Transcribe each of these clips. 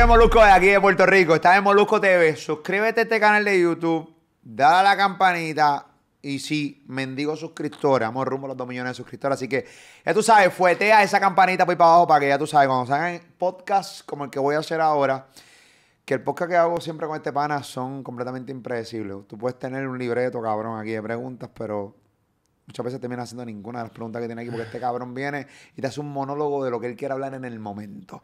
el Molusco de aquí de Puerto Rico. Estás en Molusco TV. Suscríbete a este canal de YouTube. Dale a la campanita. Y sí, mendigo suscriptores. Vamos rumbo a los 2 millones de suscriptores. Así que, ya tú sabes, fuetea esa campanita por ahí para abajo para que ya tú sabes, cuando salgan podcasts como el que voy a hacer ahora, que el podcast que hago siempre con este pana son completamente impredecibles. Tú puedes tener un libreto, cabrón, aquí de preguntas, pero muchas veces termina haciendo ninguna de las preguntas que tiene aquí porque este cabrón viene y te hace un monólogo de lo que él quiere hablar en el momento.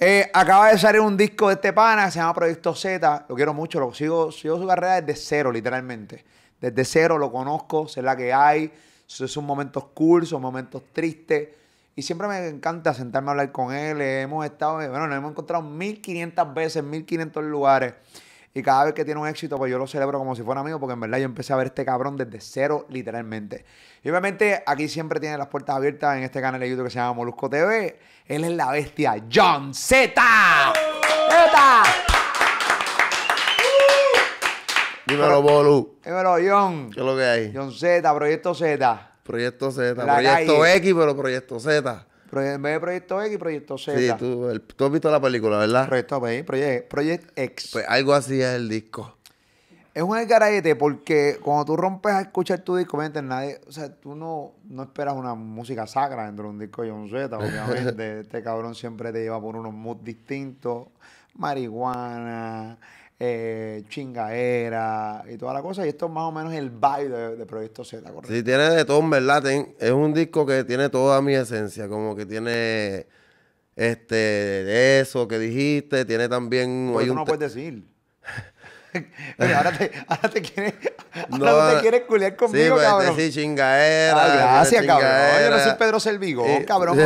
Eh, acaba de salir un disco de este pana que se llama Proyecto Z. Lo quiero mucho, lo sigo, su carrera desde cero, literalmente. Desde cero lo conozco, sé la que hay. Son momentos cool, momentos tristes. Y siempre me encanta sentarme a hablar con él. Hemos estado, bueno, nos hemos encontrado 1500 veces, 1500 lugares. Y cada vez que tiene un éxito, pues yo lo celebro como si fuera amigo porque en verdad yo empecé a ver este cabrón desde cero, literalmente. Y obviamente aquí siempre tiene las puertas abiertas en este canal de YouTube que se llama Molusco TV. Él es la bestia, John Z. ¡Zeta! Dímelo, Bolu. Dímelo, John. ¿Qué es lo que hay? John Z, Proyecto Z. Proyecto Z, Proyecto X, pero Proyecto Z. En vez de Proyecto X, Proyecto Z. Sí, tú, has visto la película, ¿verdad? Proyecto X, Proyecto X. Pues algo así es el disco. Es un algarete porque cuando tú rompes a escuchar tu disco, obviamente nadie, o sea, tú no, no esperas una música sacra dentro de un disco de John Z, obviamente. este cabrón siempre te lleva por unos moods distintos, marihuana, eh, chingaera y toda la cosa. Y esto es más o menos el vibe de, Proyecto Z, ¿correcto? Sí, tiene de todo, verdad. es un disco que tiene toda mi esencia, como que tiene este de eso que dijiste, tiene también... Hay tú puedes decir. ahora te, ahora te quieres, no, te quieres culiar conmigo, sí, pues, cabrón. Sí, chingaera. gracias, cabrón. Yo no soy Pedro Selvigo cabrón.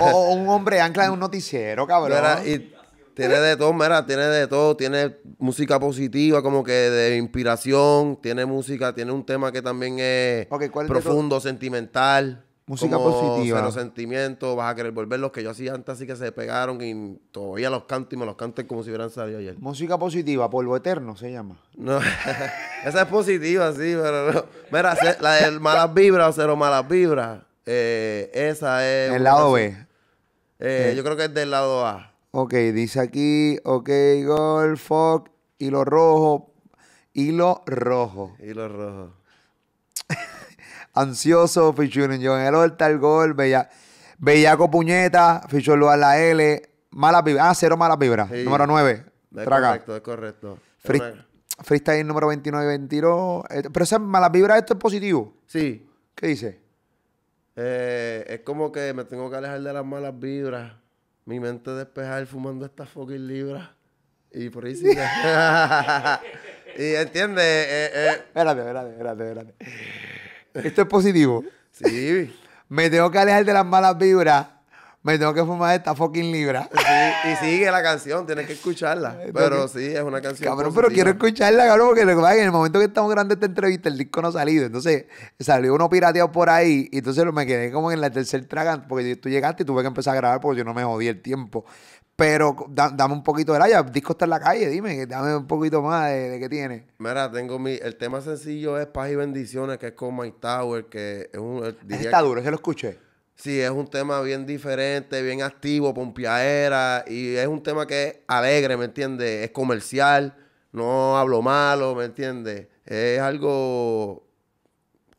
O, un hombre ancla de un noticiero, cabrón. y, tiene de todo, mira, tiene de todo, tiene música positiva, como que de inspiración, tiene música, tiene un tema que también es profundo, sentimental. Música positiva. Cero sentimientos, vas a querer volver los que yo hacía antes, así que se pegaron y todavía los canto y me los canten como si hubieran salido ayer. Música positiva, polvo eterno se llama. No, esa es positiva, sí, pero no. Mira, la de malas vibras o cero malas vibras, eh, esa es. El lado B. Eh, eh. Yo creo que es del lado A. Ok, dice aquí, ok, gol, fuck, hilo rojo, hilo rojo. Hilo rojo. Ansioso, featuring en El el gol, bella, Bellaco Puñeta, lo a la L, mala vibra, ah, cero mala vibra, número 9, correcto, es correcto. freestyle número 29 y 22, pero esa mala vibra, esto es positivo. Sí. ¿Qué dice? Eh, es como que me tengo que alejar de las malas vibras mi mente despejar fumando estas fucking libras. Y por ahí sigue. y entiende. Eh, eh, eh. Espérate, espérate, espérate, espérate. Esto es positivo. Sí. Me tengo que alejar de las malas vibras me tengo que fumar esta fucking libra. y sigue la canción, tienes que escucharla. Pero sí, es una canción. Cabrón, pero quiero escucharla, cabrón, porque que en el momento que estamos grabando esta entrevista, el disco no ha salido. Entonces, salió uno pirateado por ahí. Y entonces me quedé como en la tercer traga, porque tú llegaste y tuve que empezar a grabar porque yo no me jodí el tiempo. Pero dame un poquito de la. El disco está en la calle, dime, dame un poquito más de, qué tiene. Mira, tengo mi. El tema sencillo es Paz y Bendiciones, que es con my Tower, que es un. Eh, está duro duro, que lo escuché. Sí, es un tema bien diferente, bien activo, pompiadera Y es un tema que es alegre, ¿me entiendes? Es comercial, no hablo malo, ¿me entiendes? Es algo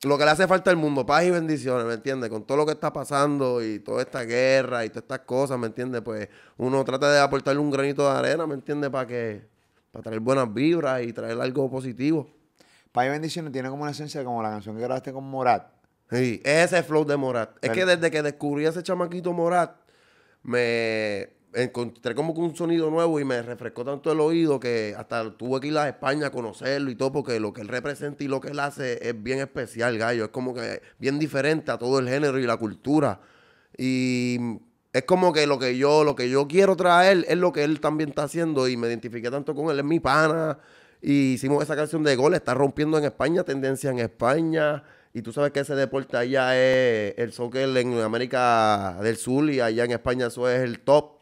lo que le hace falta al mundo, paz y bendiciones, ¿me entiendes? Con todo lo que está pasando y toda esta guerra y todas estas cosas, ¿me entiendes? Pues uno trata de aportarle un granito de arena, ¿me entiendes? Para que, para traer buenas vibras y traer algo positivo. Paz y bendiciones tiene como una esencia como la canción que grabaste con Morat. Sí, ese flow de Morat. Es que desde que descubrí a ese chamaquito Morat, me encontré como con un sonido nuevo y me refrescó tanto el oído que hasta tuve que ir a España a conocerlo y todo, porque lo que él representa y lo que él hace es bien especial, gallo. Es como que bien diferente a todo el género y la cultura. Y es como que lo que yo, lo que yo quiero traer es lo que él también está haciendo y me identifiqué tanto con él, es mi pana. Y hicimos esa canción de gol, está rompiendo en España, tendencia en España. Y tú sabes que ese deporte allá es el soccer en América del Sur y allá en España eso es el top.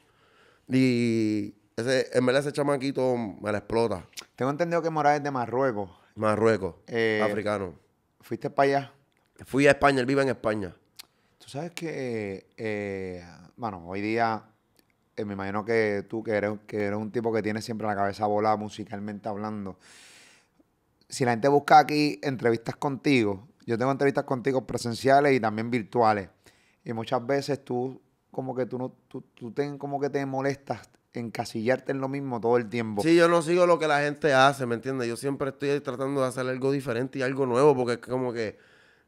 Y ese, en verdad ese chamaquito me la explota. Tengo entendido que Morales es de Marruecos. Marruecos, eh, africano. ¿Fuiste para allá? Fui a España, él vive en España. Tú sabes que, eh, bueno, hoy día eh, me imagino que tú, que eres, que eres un tipo que tiene siempre la cabeza volada musicalmente hablando. Si la gente busca aquí entrevistas contigo, yo tengo entrevistas contigo presenciales y también virtuales. Y muchas veces tú como que tú no, tú, tú como que te molestas encasillarte en lo mismo todo el tiempo. Sí, yo no sigo lo que la gente hace, ¿me entiendes? Yo siempre estoy tratando de hacer algo diferente y algo nuevo, porque es como que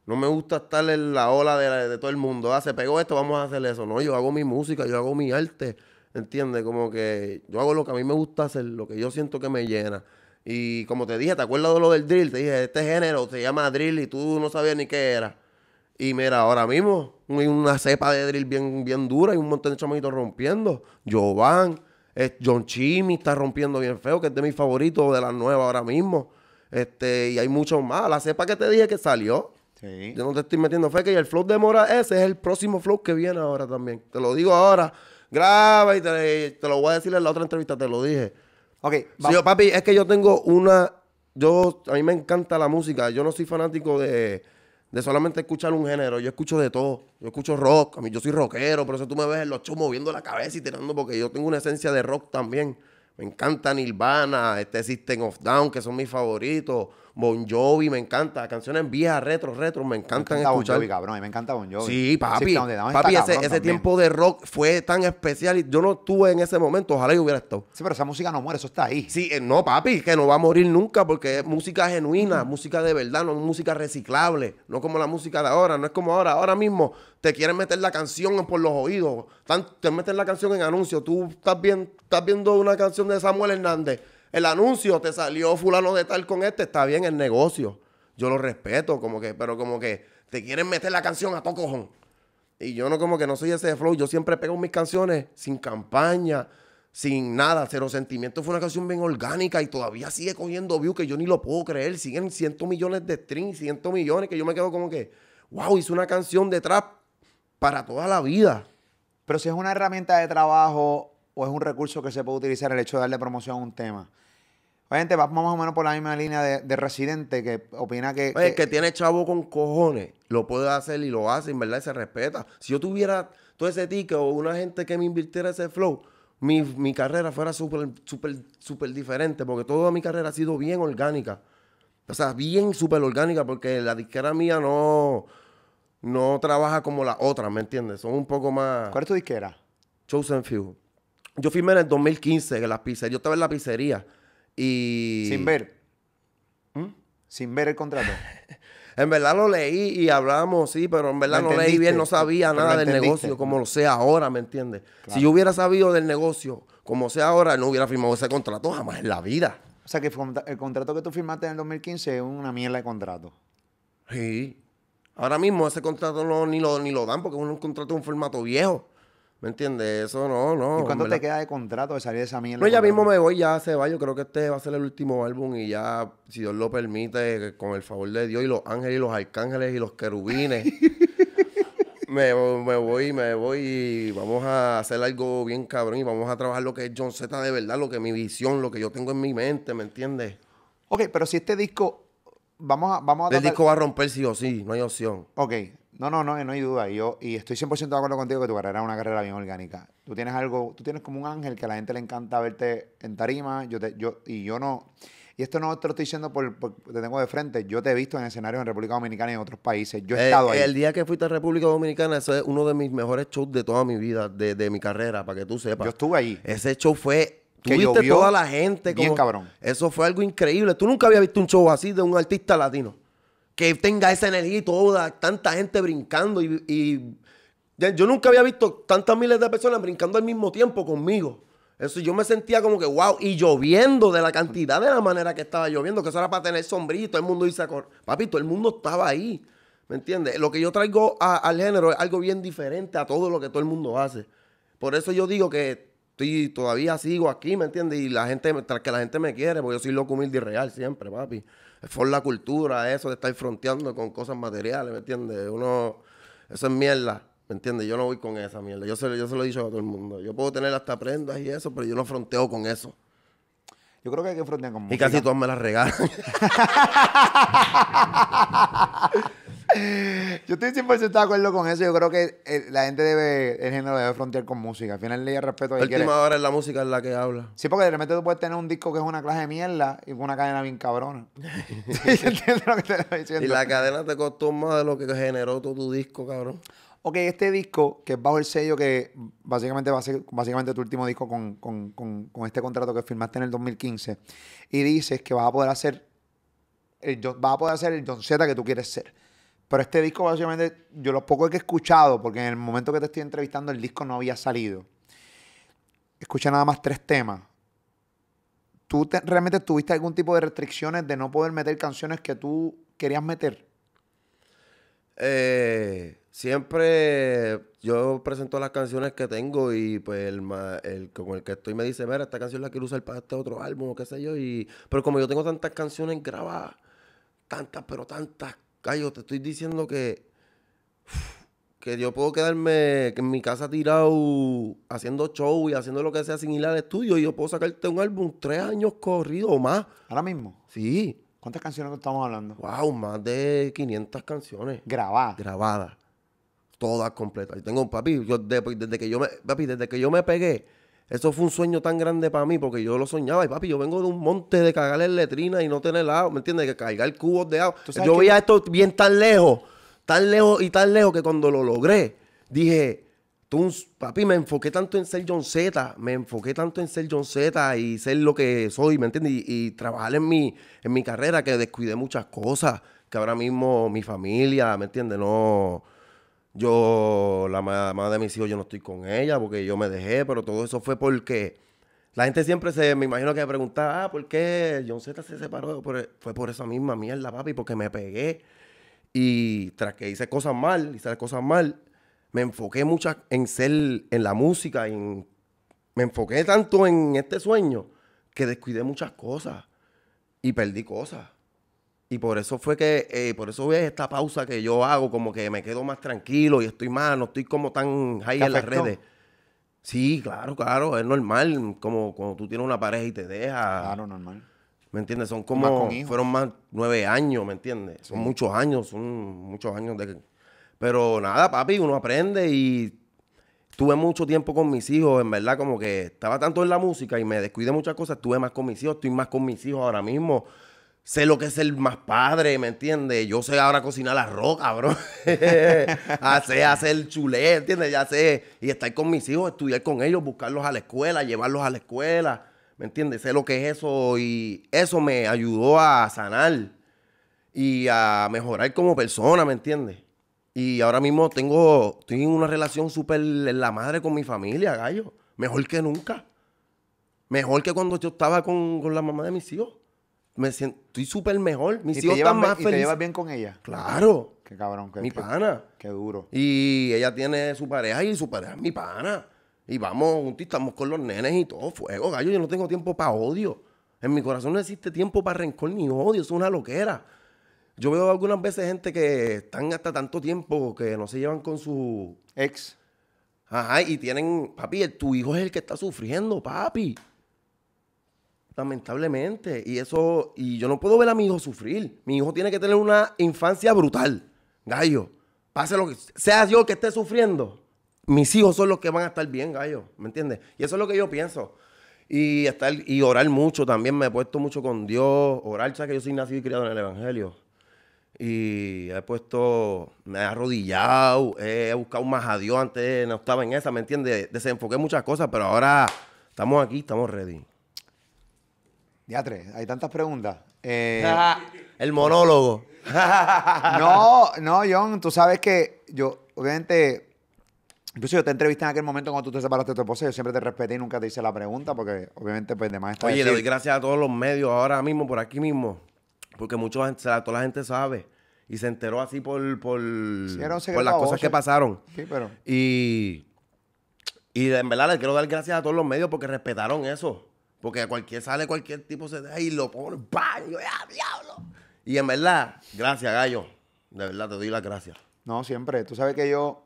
no me gusta estar en la ola de, todo el mundo. Ah, se pegó esto, vamos a hacer eso. No, yo hago mi música, yo hago mi arte, ¿entiendes? Como que yo hago lo que a mí me gusta hacer, lo que yo siento que me llena. Y como te dije, ¿te acuerdas de lo del drill? Te dije, este género se llama drill y tú no sabías ni qué era. Y mira, ahora mismo hay una cepa de drill bien, bien dura y un montón de chamanitos rompiendo. Jovan, John Chimmy está rompiendo bien feo, que es de mis favoritos de las nuevas ahora mismo. Este, y hay muchos más. La cepa que te dije que salió. Yo no te estoy metiendo fe que el flow de Mora ese es el próximo flow que viene ahora también. Te lo digo ahora. Graba y te, te lo voy a decir en la otra entrevista, te lo dije. Ok. yo, papi, es que yo tengo una. Yo, a mí me encanta la música. Yo no soy fanático de, de solamente escuchar un género. Yo escucho de todo. Yo escucho rock. A mí, yo soy rockero, por eso tú me ves en los chumos moviendo la cabeza y tirando, porque yo tengo una esencia de rock también. Me encanta Nirvana, este System of Down, que son mis favoritos. Bon Jovi, me encanta. Canciones viejas, retro, retro, me encantan me encanta escuchar. Bon Jovi, cabrón, a mí me encanta Bon Jovi. Sí, papi. papi, ese, tiempo de rock fue tan especial y yo no estuve en ese momento, ojalá yo hubiera estado. Sí, pero esa música no muere, eso está ahí. Sí, eh, no, papi, que no va a morir nunca porque es música genuina, mm. música de verdad, no es música reciclable, no como la música de ahora, no es como ahora, ahora mismo te quieren meter la canción por los oídos, te meten la canción en anuncio, tú estás, bien, estás viendo una canción de Samuel Hernández el anuncio te salió fulano de tal con este, está bien el negocio. Yo lo respeto, como que, pero como que te quieren meter la canción a todo cojón. Y yo no como que no soy ese de flow, yo siempre pego mis canciones sin campaña, sin nada, cero sentimiento. Fue una canción bien orgánica y todavía sigue cogiendo views que yo ni lo puedo creer. Siguen cientos millones de streams, cientos millones, que yo me quedo como que, wow, hice una canción de trap para toda la vida. Pero si es una herramienta de trabajo o es un recurso que se puede utilizar el hecho de darle promoción a un tema. gente, vamos más o menos por la misma línea de, residente que opina que. que, tiene chavo con cojones, lo puede hacer y lo hace, en verdad, y se respeta. Si yo tuviera todo ese ticket o una gente que me invirtiera ese flow, mi, carrera fuera súper, súper, súper diferente, porque toda mi carrera ha sido bien orgánica. O sea, bien súper orgánica, porque la disquera mía no, no trabaja como la otra, ¿me entiendes? Son un poco más. ¿Cuál es tu disquera? Chosen Few. Yo firmé en el 2015 en la pizzería. Yo estaba en la pizzería y... Sin ver. ¿Mm? Sin ver el contrato. en verdad lo leí y hablamos, sí, pero en verdad no leí bien, no sabía nada del negocio como lo sé ahora, ¿me entiendes? Si yo hubiera sabido del negocio como sé ahora, no hubiera firmado ese contrato jamás en la vida. O sea que el contrato que tú firmaste en el 2015 es una mierda de contrato. Sí. Ahora mismo ese contrato no, ni, lo, dan porque es un contrato de un formato viejo. ¿Me entiendes? Eso no, no. ¿Y cuándo te queda de contrato de salir de esa mierda? No, ya mismo me voy, ya se va. Yo creo que este va a ser el último álbum y ya, si Dios lo permite, con el favor de Dios y los ángeles y los arcángeles y los querubines. me, voy, me voy y vamos a hacer algo bien cabrón y vamos a trabajar lo que es John Z de verdad, lo que es mi visión, lo que yo tengo en mi mente, ¿me entiendes? Ok, pero si este disco. Vamos a. Vamos El disco va a romper sí o sí, no hay opción. Ok, no, no, no, no hay duda. Yo, y estoy 100% de acuerdo contigo que tu carrera es una carrera bien orgánica. Tú tienes algo, tú tienes como un ángel que a la gente le encanta verte en tarima. Yo te, yo, y yo no. Y esto no te lo estoy diciendo por, te tengo de frente. Yo te he visto en escenarios en República Dominicana y en otros países. Yo he estado ahí. El día que fuiste a República Dominicana, ese es uno de mis mejores shows de toda mi vida, de, mi carrera, para que tú sepas. Yo estuve ahí. Ese show fue que Tuviste toda la gente. Como, cabrón. Eso fue algo increíble. Tú nunca habías visto un show así de un artista latino que tenga esa energía y toda, tanta gente brincando y, yo nunca había visto tantas miles de personas brincando al mismo tiempo conmigo. Eso yo me sentía como que wow, y lloviendo de la cantidad de la manera que estaba lloviendo, que eso era para tener sombrito, todo el mundo irse a Papi, todo el mundo estaba ahí. ¿Me entiendes? Lo que yo traigo al género es algo bien diferente a todo lo que todo el mundo hace. Por eso yo digo que estoy, todavía sigo aquí, ¿me entiendes? Y la gente, tras que la gente me quiere, porque yo soy loco humilde y real siempre, papi es por la cultura, eso de estar fronteando con cosas materiales, ¿me entiendes? Uno, eso es mierda, ¿me entiendes? Yo no voy con esa mierda, yo se, yo se lo he dicho a todo el mundo. Yo puedo tener hasta prendas y eso, pero yo no fronteo con eso. Yo creo que hay que frontear con Y casi todas me las regalan. Yo estoy 100% de acuerdo con eso. Yo creo que eh, la gente debe, el género debe frontear con música. Al final, le respeto a La última hora es la música en la que habla. Sí, porque de repente tú puedes tener un disco que es una clase de mierda y una cadena bien cabrona. entiendo lo que te estoy diciendo. Y la cadena te costó más de lo que generó todo tu disco, cabrón. Ok, este disco, que es bajo el sello que básicamente va a ser básicamente tu último disco con, este contrato que firmaste en el 2015, y dices que vas a poder hacer el, vas a poder hacer el John Z que tú quieres ser. Pero este disco, básicamente, yo lo poco que he escuchado, porque en el momento que te estoy entrevistando, el disco no había salido. escucha nada más tres temas. ¿Tú realmente tuviste algún tipo de restricciones de no poder meter canciones que tú querías meter? Eh, siempre yo presento las canciones que tengo y pues el, el, con el que estoy me dice, mira, esta canción la quiero usar para este otro álbum o qué sé yo. Y, pero como yo tengo tantas canciones grabadas, tantas, pero tantas Cayo, te estoy diciendo que. Que yo puedo quedarme en mi casa tirado haciendo show y haciendo lo que sea sin ir al estudio y yo puedo sacarte un álbum tres años corrido o más. ¿Ahora mismo? Sí. ¿Cuántas canciones estamos hablando? Wow, más de 500 canciones. Grabadas. Grabadas. Todas completas. Yo tengo, un que yo me, papi, desde que yo me pegué, eso fue un sueño tan grande para mí porque yo lo soñaba. Y papi, yo vengo de un monte de cagarle en letrina y no tener agua, ¿me entiendes? Que el cubos de agua. Yo veía esto bien tan lejos, tan lejos y tan lejos que cuando lo logré, dije, tú, papi, me enfoqué tanto en ser John Z, me enfoqué tanto en ser John Z y ser lo que soy, ¿me entiendes? Y, trabajar en mi, en mi carrera que descuidé muchas cosas, que ahora mismo mi familia, ¿me entiendes? No yo, la mamá de mis hijos, yo no estoy con ella porque yo me dejé, pero todo eso fue porque la gente siempre se, me imagino que me preguntaba, ah, ¿por qué John Z se separó? E, fue por esa misma mierda, papi, porque me pegué. Y tras que hice cosas mal, hice cosas mal, me enfoqué mucho en ser, en la música, me enfoqué tanto en este sueño que descuidé muchas cosas y perdí cosas. Y por eso fue que, eh, por eso ves esta pausa que yo hago, como que me quedo más tranquilo y estoy más, no estoy como tan high en las redes. Sí, claro, claro, es normal, como cuando tú tienes una pareja y te deja. Claro, normal. ¿Me entiendes? Son como, fueron más nueve años, ¿me entiendes? Son muchos años, son muchos años de... Pero nada, papi, uno aprende y tuve mucho tiempo con mis hijos, en verdad, como que estaba tanto en la música y me descuidé muchas cosas, tuve más con mis hijos, estoy más con mis hijos ahora mismo sé lo que es el más padre, ¿me entiendes? Yo sé ahora cocinar la roca, bro. hacer chulé, ¿entiendes? Ya sé. Y estar con mis hijos, estudiar con ellos, buscarlos a la escuela, llevarlos a la escuela. ¿Me entiendes? Sé lo que es eso y eso me ayudó a sanar y a mejorar como persona, ¿me entiendes? Y ahora mismo tengo, una relación súper la madre con mi familia, gallo. Mejor que nunca. Mejor que cuando yo estaba con, con la mamá de mis hijos me siento, estoy súper mejor. Mis hijos están más felices. ¿Y te llevas bien con ella? Claro. Qué cabrón. Qué, mi pana. Qué, duro. Y ella tiene su pareja y su pareja es mi pana. Y vamos juntos, estamos con los nenes y todo. Fuego, gallo, yo no tengo tiempo para odio. En mi corazón no existe tiempo para rencor ni odio. Es una loquera. Yo veo algunas veces gente que están hasta tanto tiempo que no se llevan con su... Ex. Ajá, y tienen... Papi, tu hijo es el que está sufriendo, papi. Lamentablemente. Y eso, y yo no puedo ver a mi hijo sufrir. Mi hijo tiene que tener una infancia brutal. Gallo, pase lo que sea yo que esté sufriendo, mis hijos son los que van a estar bien, gallo. ¿Me entiendes? Y eso es lo que yo pienso. Y, estar, y orar mucho también. Me he puesto mucho con Dios. Orar, ya que yo soy nacido y criado en el Evangelio. Y he puesto, me he arrodillado, he buscado más a Dios. Antes no estaba en esa, ¿me entiende Desenfoqué muchas cosas, pero ahora estamos aquí, estamos ready. Diatre, hay tantas preguntas. Eh, el monólogo. no, no, John, tú sabes que yo, obviamente, Incluso yo te entrevisté en aquel momento cuando tú te separaste de tu esposa, yo siempre te respeté y nunca te hice la pregunta porque obviamente pues de más Oye, le doy gracias a todos los medios ahora mismo, por aquí mismo, porque mucha toda la gente sabe y se enteró así por, las cosas que pasaron. Sí, pero... Y, y en verdad le quiero dar gracias a todos los medios porque respetaron eso. Porque a cualquier sale cualquier tipo se deja y lo pone, en Y ¡ah, diablo! Y en verdad, gracias, gallo. De verdad, te doy las gracias. No, siempre. Tú sabes que yo.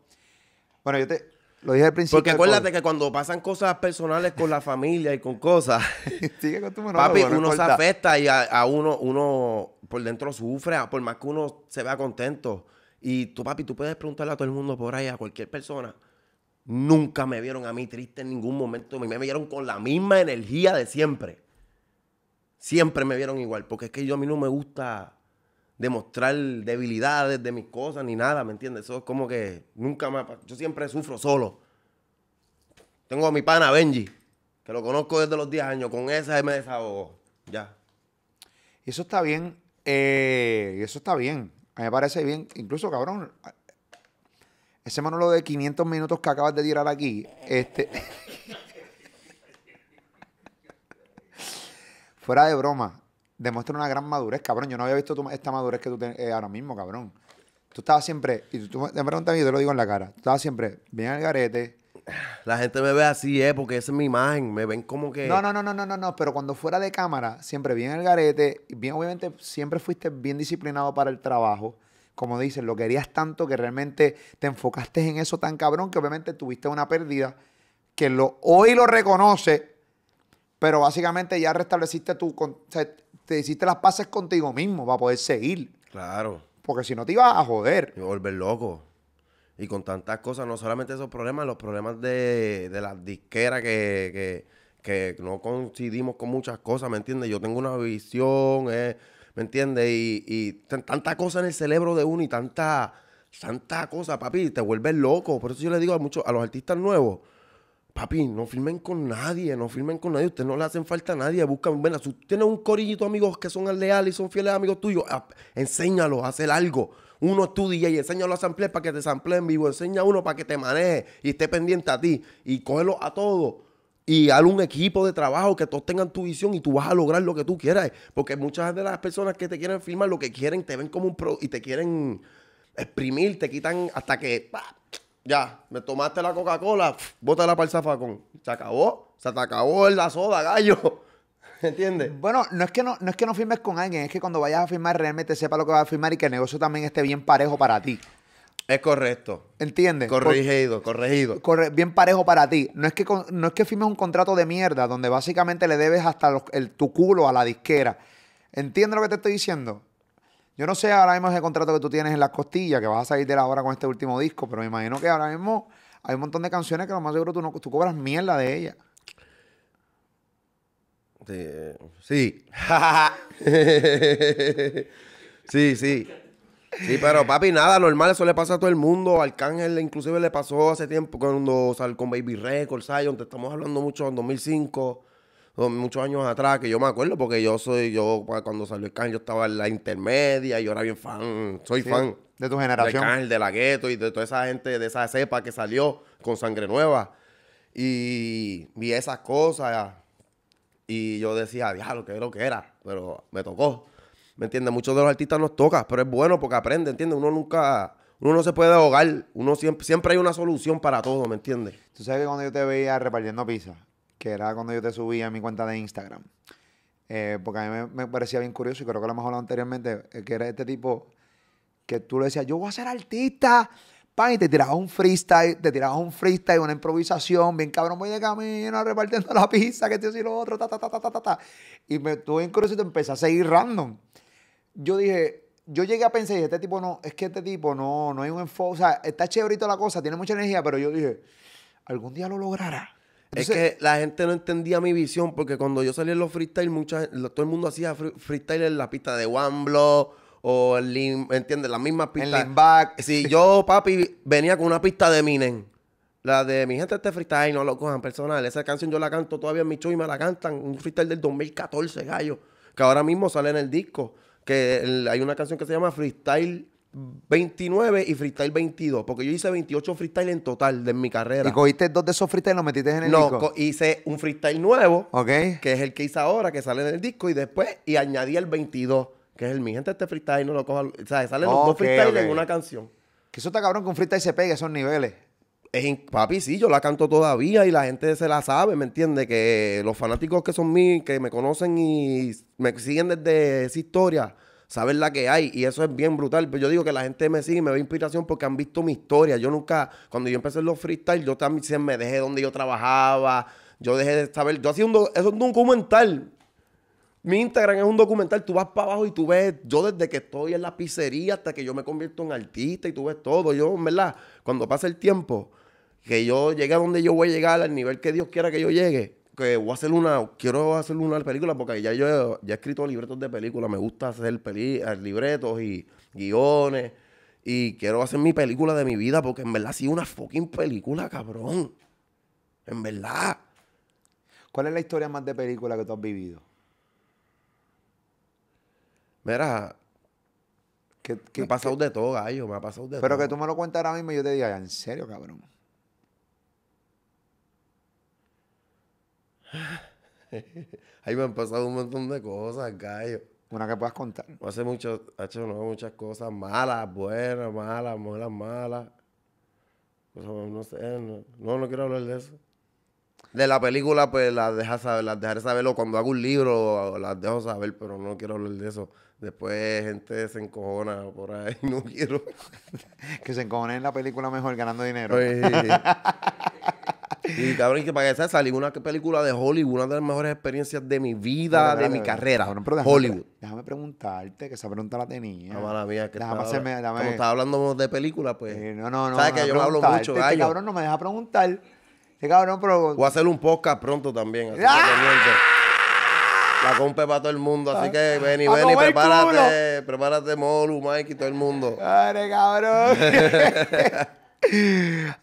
Bueno, yo te. Lo dije al principio. Porque acuérdate que cuando pasan cosas personales con la familia y con cosas. Sigue con tu mano, Papi, uno se afecta y a, uno, uno por dentro sufre, por más que uno se vea contento. Y tú, papi, tú puedes preguntarle a todo el mundo por ahí, a cualquier persona. Nunca me vieron a mí triste en ningún momento. Me vieron con la misma energía de siempre. Siempre me vieron igual. Porque es que yo a mí no me gusta demostrar debilidades de mis cosas ni nada, ¿me entiendes? Eso es como que nunca me... Yo siempre sufro solo. Tengo a mi pana Benji, que lo conozco desde los 10 años. Con esa me desahogo. Ya. Eso está bien. Eh, eso está bien. A mí me parece bien. Incluso, cabrón, ese monólogo de 500 minutos que acabas de tirar aquí, este... fuera de broma, demuestra una gran madurez, cabrón. Yo no había visto esta madurez que tú tienes eh, ahora mismo, cabrón. Tú estabas siempre, y tú, me preguntas y yo te lo digo en la cara, tú estabas siempre bien al garete. La gente me ve así, eh, porque esa es mi imagen, me ven como que... No, no, no, no, no, no, pero cuando fuera de cámara, siempre bien al garete, bien obviamente siempre fuiste bien disciplinado para el trabajo como dicen, lo querías tanto que realmente te enfocaste en eso tan cabrón que obviamente tuviste una pérdida que lo, hoy lo reconoce, pero básicamente ya restableciste tu, te hiciste las paces contigo mismo para poder seguir. Claro. Porque si no te ibas a joder. volver loco. Y con tantas cosas, no solamente esos problemas, los problemas de, las disqueras que, que, no coincidimos con muchas cosas, ¿me entiendes? Yo tengo una visión, eh, ¿Me entiendes? Y, y tanta cosa en el cerebro de uno y tanta, tanta cosa, papi, te vuelves loco. Por eso yo le digo a muchos, a los artistas nuevos, papi, no filmen con nadie, no firmen con nadie, ustedes no le hacen falta a nadie, buscan, ven, si tienes un corillito amigos que son leales y son fieles amigos tuyos, enséñalos a hacer algo. Uno estudia y enséñalo a samplear para que te en vivo, enseña a uno para que te maneje y esté pendiente a ti y cógelo a todos y haz un equipo de trabajo que todos tengan tu visión y tú vas a lograr lo que tú quieras. Porque muchas de las personas que te quieren firmar lo que quieren te ven como un pro y te quieren exprimir, te quitan hasta que ya, me tomaste la Coca-Cola, bótala para el zafacón. Se acabó, se te acabó la soda, gallo. ¿Entiendes? Bueno, no es, que no, no es que no firmes con alguien, es que cuando vayas a firmar realmente sepa lo que vas a firmar y que el negocio también esté bien parejo para ti. Es correcto. ¿Entiendes? Corregido, corregido. bien parejo para ti. No es, que, no es que firmes un contrato de mierda donde básicamente le debes hasta el, tu culo a la disquera. ¿Entiendes lo que te estoy diciendo? Yo no sé ahora mismo ese contrato que tú tienes en las costillas, que vas a salir de la hora con este último disco, pero me imagino que ahora mismo hay un montón de canciones que lo más seguro tú, no, tú cobras mierda de ellas. Sí. Sí. sí, sí. Sí, pero papi, nada, normal, eso le pasa a todo el mundo. Arcángel inclusive le pasó hace tiempo cuando salió con Baby Records, Zion, donde estamos hablando mucho en 2005, muchos años atrás, que yo me acuerdo porque yo soy, yo cuando salió el can yo estaba en la intermedia, y yo era bien fan, soy fan. De tu generación. De de la gueto y de toda esa gente, de esa cepa que salió con Sangre Nueva. Y vi esas cosas y yo decía, diablo, ¿qué es lo que era, pero me tocó. ¿Me entiendes? Muchos de los artistas nos tocan, pero es bueno porque aprende, ¿entiendes? Uno nunca, uno no se puede ahogar, uno siempre, siempre hay una solución para todo, ¿me entiendes? Tú sabes que cuando yo te veía repartiendo pizza, que era cuando yo te subía a mi cuenta de Instagram, eh, porque a mí me, parecía bien curioso y creo que lo hemos hablado anteriormente, eh, que era este tipo que tú le decías, yo voy a ser artista, pan, y te tirabas un freestyle, te tirabas un freestyle, una improvisación, bien cabrón, voy de camino repartiendo la pizza, que esto y lo otro, ta, ta, ta, ta, ta, ta, Y me tuve bien y te empecé a seguir random yo dije, yo llegué a pensar, dije, este tipo no, es que este tipo no, no hay un enfoque, o sea, está chéverito la cosa, tiene mucha energía, pero yo dije, algún día lo logrará. es que la gente no entendía mi visión porque cuando yo salí en los freestyle, mucha, todo el mundo hacía freestyle en la pista de Wamblo o el Lim, ¿entiendes? Las mismas pistas. back. Sí, yo, papi, venía con una pista de Minen. La de mi gente este freestyle, no lo cojan personal. Esa canción yo la canto todavía en mi show y me la cantan. Un freestyle del 2014, gallo. Que ahora mismo sale en el disco que hay una canción que se llama Freestyle 29 y freestyle 22, porque yo hice 28 freestyle en total de mi carrera. ¿Y cogiste dos de esos Freestyles y los metiste en el disco? No, hice un freestyle nuevo, que es el que hice ahora, que sale en el disco, y después, y añadí el 22, que es el mi gente, este freestyle no lo cojo. O sea, salen los dos Freestyles en una canción. Que eso está cabrón que un freestyle se pegue a esos niveles es papi, sí, yo la canto todavía y la gente se la sabe, ¿me entiende? Que los fanáticos que son mí, que me conocen y me siguen desde esa historia, saben la que hay. Y eso es bien brutal. Pero yo digo que la gente me sigue y me ve inspiración porque han visto mi historia. Yo nunca, cuando yo empecé en los freestyle, yo también me dejé donde yo trabajaba. Yo dejé de saber. Yo hacía un, eso es un documental. Mi Instagram es un documental. Tú vas para abajo y tú ves. Yo desde que estoy en la pizzería hasta que yo me convierto en artista y tú ves todo. Yo, verdad, cuando pasa el tiempo que yo llegue a donde yo voy a llegar, al nivel que Dios quiera que yo llegue, que voy a hacer una, quiero hacer una película porque ya yo he escrito libretos de película. me gusta hacer libretos y guiones y quiero hacer mi película de mi vida porque en verdad ha sido una fucking película, cabrón. En verdad. ¿Cuál es la historia más de película que tú has vivido? Mira, ¿Qué, ha pasado de todo, gallo, me ha pasado de todo. Pero que tú me lo cuentas ahora mismo y yo te diga, en serio, cabrón. Ahí me han pasado un montón de cosas, gallo. Una que puedas contar. Hace mucho, ha hecho muchas cosas malas, buenas, malas, malas, malas. No sé, no, no, quiero hablar de eso. De la película, pues las deja saber, dejaré saberlo cuando hago un libro, las dejo saber, pero no quiero hablar de eso. Después gente se encojona por ahí, no quiero. que se encojone en la película mejor ganando dinero. Pues, Y cabrón, que para que sea, salí una película de Hollywood, una de las mejores experiencias de mi vida, de mi carrera. Hollywood. Déjame preguntarte, que esa pregunta la tenía. No, ah, mala mía, que déjame hacerme, Como estaba hablando de películas, pues. Eh, no, no, no. Sabes que yo hablo mucho, este gallo. cabrón no me deja preguntar. Este cabrón, pero. Voy a hacer un podcast pronto también. ¡Ah! La compre para todo el mundo, así que ven y ven y prepárate, prepárate Molu, Mike y todo el mundo. ¡Abre, cabrón!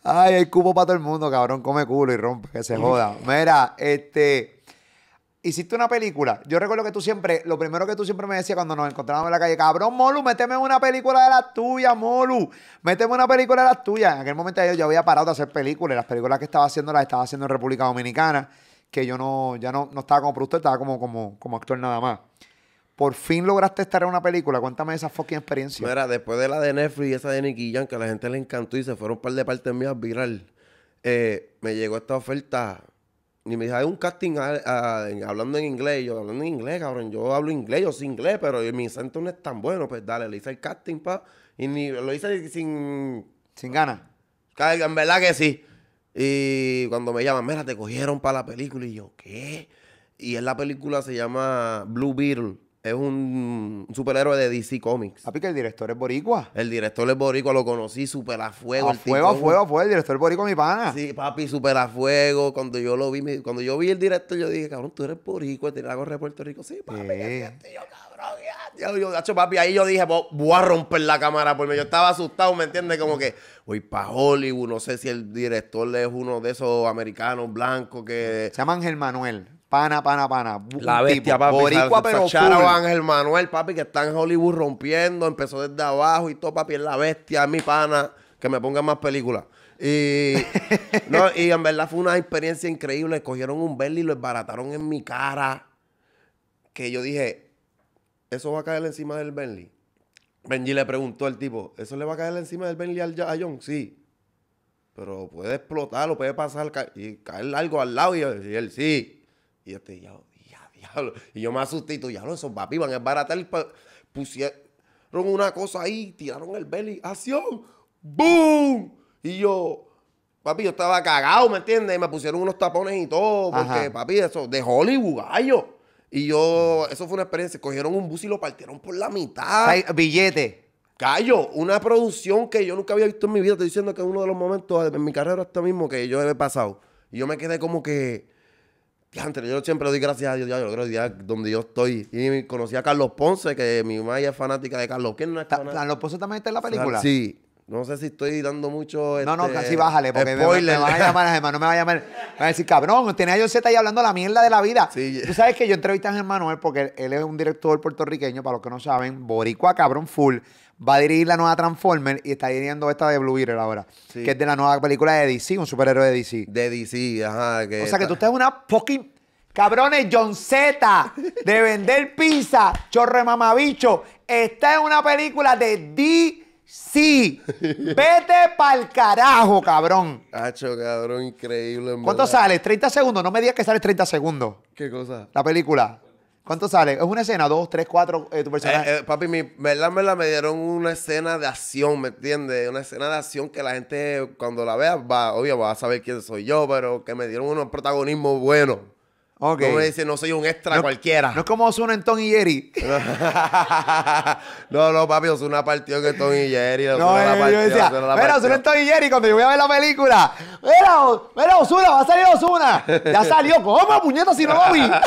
Ay, hay cubo para todo el mundo, cabrón. Come culo y rompe, que se joda. Mira, este. Hiciste una película. Yo recuerdo que tú siempre, lo primero que tú siempre me decías cuando nos encontrábamos en la calle, cabrón, Molu, méteme una película de las tuyas, Molu. Méteme una película de las tuyas. En aquel momento yo, ya había parado de hacer películas. Las películas que estaba haciendo las estaba haciendo en República Dominicana, que yo no, ya no, no estaba como productor, estaba como, como, como actor nada más por fin lograste estar en una película. Cuéntame esa fucking experiencia. Mira, después de la de Netflix y esa de Nicky Jam, que a la gente le encantó y se fueron un par de partes mías viral, eh, me llegó esta oferta. Y me dijo, hay un casting hablando en inglés. Y yo, hablando en inglés, cabrón. Yo hablo inglés, yo soy inglés, pero mi acento no es tan bueno. Pues dale, le hice el casting, pa. Y lo hice sin... Sin ganas. En verdad que sí. Y cuando me llaman, mira, te cogieron para la película. Y yo, ¿qué? Y en la película, se llama Blue Beetle es un superhéroe de DC Comics. Papi, que el director es boricua. El director es boricua, lo conocí super a fuego. A fuego, a fuego, fuego, el director es boricua, mi pana. Sí, papi, super a fuego. Cuando yo lo vi, cuando yo vi el director, yo dije, cabrón, tú eres boricua, tienes la gorra de Puerto Rico. Sí, papi, yeah. yo, cabrón, yo, yo, papi, ahí yo dije, voy a romper la cámara porque Yo estaba asustado, ¿me entiendes? Como que voy para Hollywood, no sé si el director es uno de esos americanos blancos que... Se llama Ángel Manuel. Pana, pana, pana. La bestia, papi. Boricua, pero Charo Ángel Manuel, papi, que está en Hollywood rompiendo. Empezó desde abajo y todo, papi. Es la bestia, es mi pana. Que me pongan más películas. Y, no, y en verdad fue una experiencia increíble. Cogieron un Bentley y lo esbarataron en mi cara. Que yo dije, ¿eso va a caer encima del Bentley? Benji le preguntó al tipo, ¿eso le va a caer encima del Bentley a John? Sí. Pero puede explotar lo puede pasar y caer algo al lado. Y, y él, sí. Y yo te diablo, diablo. Y yo me asusté y tú, diablo, esos papi van a baratar. Pusieron una cosa ahí, tiraron el belly, acción, ¡boom! Y yo, papi, yo estaba cagado, ¿me entiendes? Y Me pusieron unos tapones y todo, porque, papi, eso, de Hollywood, gallo. Y yo, eso fue una experiencia. Cogieron un bus y lo partieron por la mitad. billete. Callo, una producción que yo nunca había visto en mi vida. Estoy diciendo que es uno de los momentos en mi carrera hasta mismo que yo he pasado. Y yo me quedé como que, yo siempre doy gracias a Dios, yo creo que donde yo estoy. Y conocí a Carlos Ponce, que mi mamá es fanática de Carlos. no ¿Carlos Ponce también está en la película? Sí. No sé si estoy dando mucho. no, no, este, casi bájale, porque me, le van a llamar a Germán, no me va a llamar. Me va a decir, cabrón, tenía yo Z ahí hablando la mierda de la vida. Sí. Tú sabes que yo entrevisté a Germán Manuel porque él es un director puertorriqueño, para los que no saben, boricua cabrón full va a dirigir la nueva Transformer y está dirigiendo esta de Blue Beetle ahora. Que es de la nueva película de DC, un superhéroe de DC. De DC, ajá. Que o sea que tú estás una fucking Cabrones, John Z, de vender pizza, chorre mamabicho, está en una película de DC. Vete pa'l carajo, cabrón. Hacho, cabrón, increíble. ¿Cuánto sale? ¿30 segundos? No me digas que sales 30 segundos. ¿Qué cosa? La película. ¿Cuánto sale? ¿Es una escena? ¿Dos, tres, cuatro eh, tu eh, personaje? Eh, papi, mi, verdad, me dieron una escena de acción, ¿me entiendes? Una escena de acción que la gente, cuando la vea, va, obvio, va a saber quién soy yo, pero que me dieron unos protagonismos buenos. Okay. No me dicen, no soy un extra cualquiera. No es como Osuna en Tony y Jerry. no, no, papi, Osuna partió en Tony y Jerry. Osuna no, yo decía, mira, Osuna en Tony y Jerry, cuando yo voy a ver la película. Mira, Osuna, va a salir Osuna. Ya salió, ¿cómo, puñeta, si no lo vi?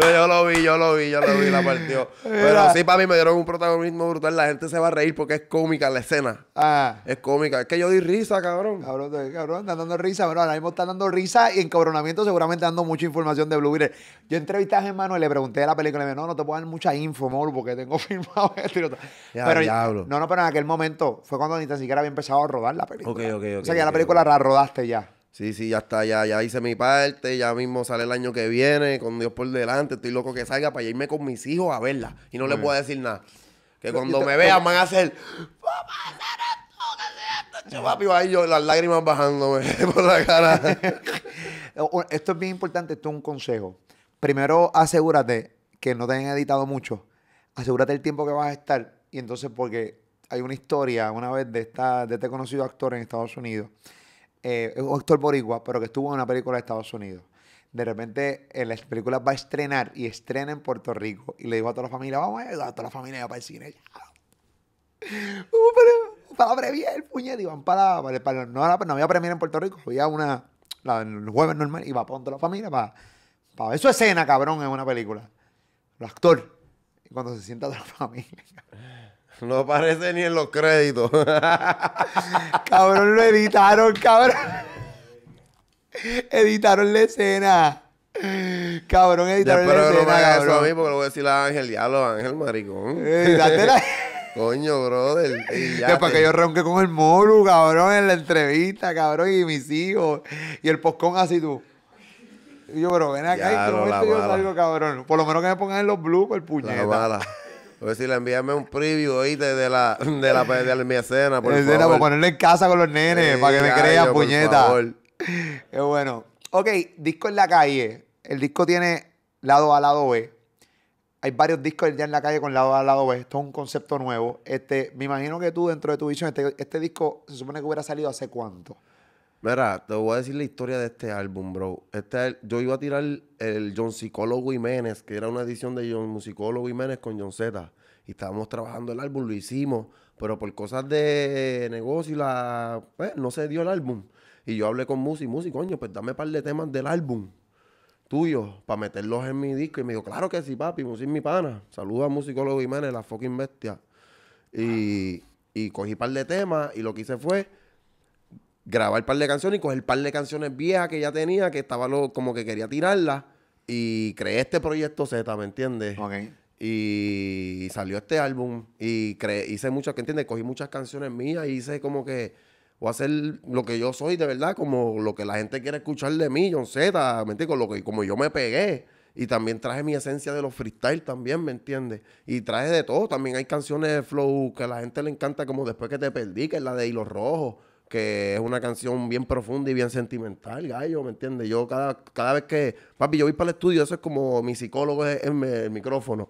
yo lo vi, yo lo vi, yo lo vi, la partió. Pero sí, para mí me dieron un protagonismo brutal. La gente se va a reír porque es cómica la escena. Ah. Es cómica. Es que yo di risa, cabrón. Cabrón, cabrón, están dando risa. Bueno, ahora mismo están dando risa y en seguramente dando mucha información de Blue Yo entrevisté a Germano y le pregunté a la película. Y me dijo, no, no te puedo dar mucha info, amor, porque tengo firmado el y otro. Ya, pero, No, no, pero en aquel momento fue cuando ni tan siquiera había empezado a rodar la película. Ok, ok, ok. O sea, que la película la rodaste ya. Sí, sí, ya está, ya, ya hice mi parte, ya mismo sale el año que viene, con Dios por delante, estoy loco que salga para irme con mis hijos a verla y no les puedo decir nada. Que cuando me vean van a hacer, papá, esto, va yo las lágrimas bajándome por la cara. esto es bien importante, esto es un consejo. Primero asegúrate que no te hayan editado mucho, asegúrate el tiempo que vas a estar y entonces porque hay una historia una vez de, esta, de este conocido actor en Estados Unidos eh, es un actor boricua, pero que estuvo en una película de Estados Unidos. De repente, en la película va a estrenar y estrena en Puerto Rico. Y le digo a toda la familia, vamos a ir toda la familia para el cine. Vamos uh, para, previa el puñet. Y para, no, había premier en Puerto Rico, había una, el jueves normal, y va para toda la familia para, para ver su escena, cabrón, en una película. El actor. cuando se sienta toda la familia. No aparece ni en los créditos. cabrón, lo editaron, cabrón. Editaron la escena. Cabrón, editaron la escena. Espero que no me hagas eso a mí porque lo voy a decir a Ángel. Diablo, Ángel, maricón. Coño, brother. Y ya, para que yo ronque con el moro, cabrón, en la entrevista, cabrón, y mis hijos. Y el postcón así tú. Y yo, pero ven acá, y yo salgo, cabrón. Por lo menos que me pongan en los blues con el mala. Voy pues a decirle, envíame un preview oíste, de, la, de la, de mi escena, por escena, favor. para ponerlo en casa con los nenes, para que me crean, puñeta. Es bueno. Ok, disco en la calle. El disco tiene lado A, lado B. Hay varios discos ya en la calle con lado A, lado B. Esto es un concepto nuevo. Este, me imagino que tú, dentro de tu visión, este, este disco se supone que hubiera salido hace cuánto. Mira, te voy a decir la historia de este álbum, bro. Este, yo iba a tirar el John Psicólogo Jiménez, que era una edición de John Musicólogo Jiménez con John Z. Y estábamos trabajando el álbum, lo hicimos, pero por cosas de negocio la, pues, no se dio el álbum. Y yo hablé con Musi, Musi, coño, pues dame un par de temas del álbum tuyo para meterlos en mi disco. Y me dijo, claro que sí, papi, Musi es mi pana. Saluda a Musicólogo Jiménez, la fucking bestia. Y, y cogí un par de temas y lo que hice fue grabar un par de canciones y coger un par de canciones viejas que ya tenía, que estaba lo, como que quería tirarlas. Y creé este proyecto Z, ¿me entiendes? Y, salió este álbum y hice muchas, ¿qué entiendes? Cogí muchas canciones mías y hice como que voy a hacer lo que yo soy de verdad, como lo que la gente quiere escuchar de mí, John Z, ¿me entiendes? Con lo que, como yo me pegué. Y también traje mi esencia de los freestyle también, ¿me entiendes? Y traje de todo. También hay canciones de flow que a la gente le encanta, como Después que te perdí, que es la de Hilo Rojo que es una canción bien profunda y bien sentimental, gallo, ¿me entiendes? Yo cada, cada vez que, papi, yo voy para el estudio, eso es como mi psicólogo en el micrófono.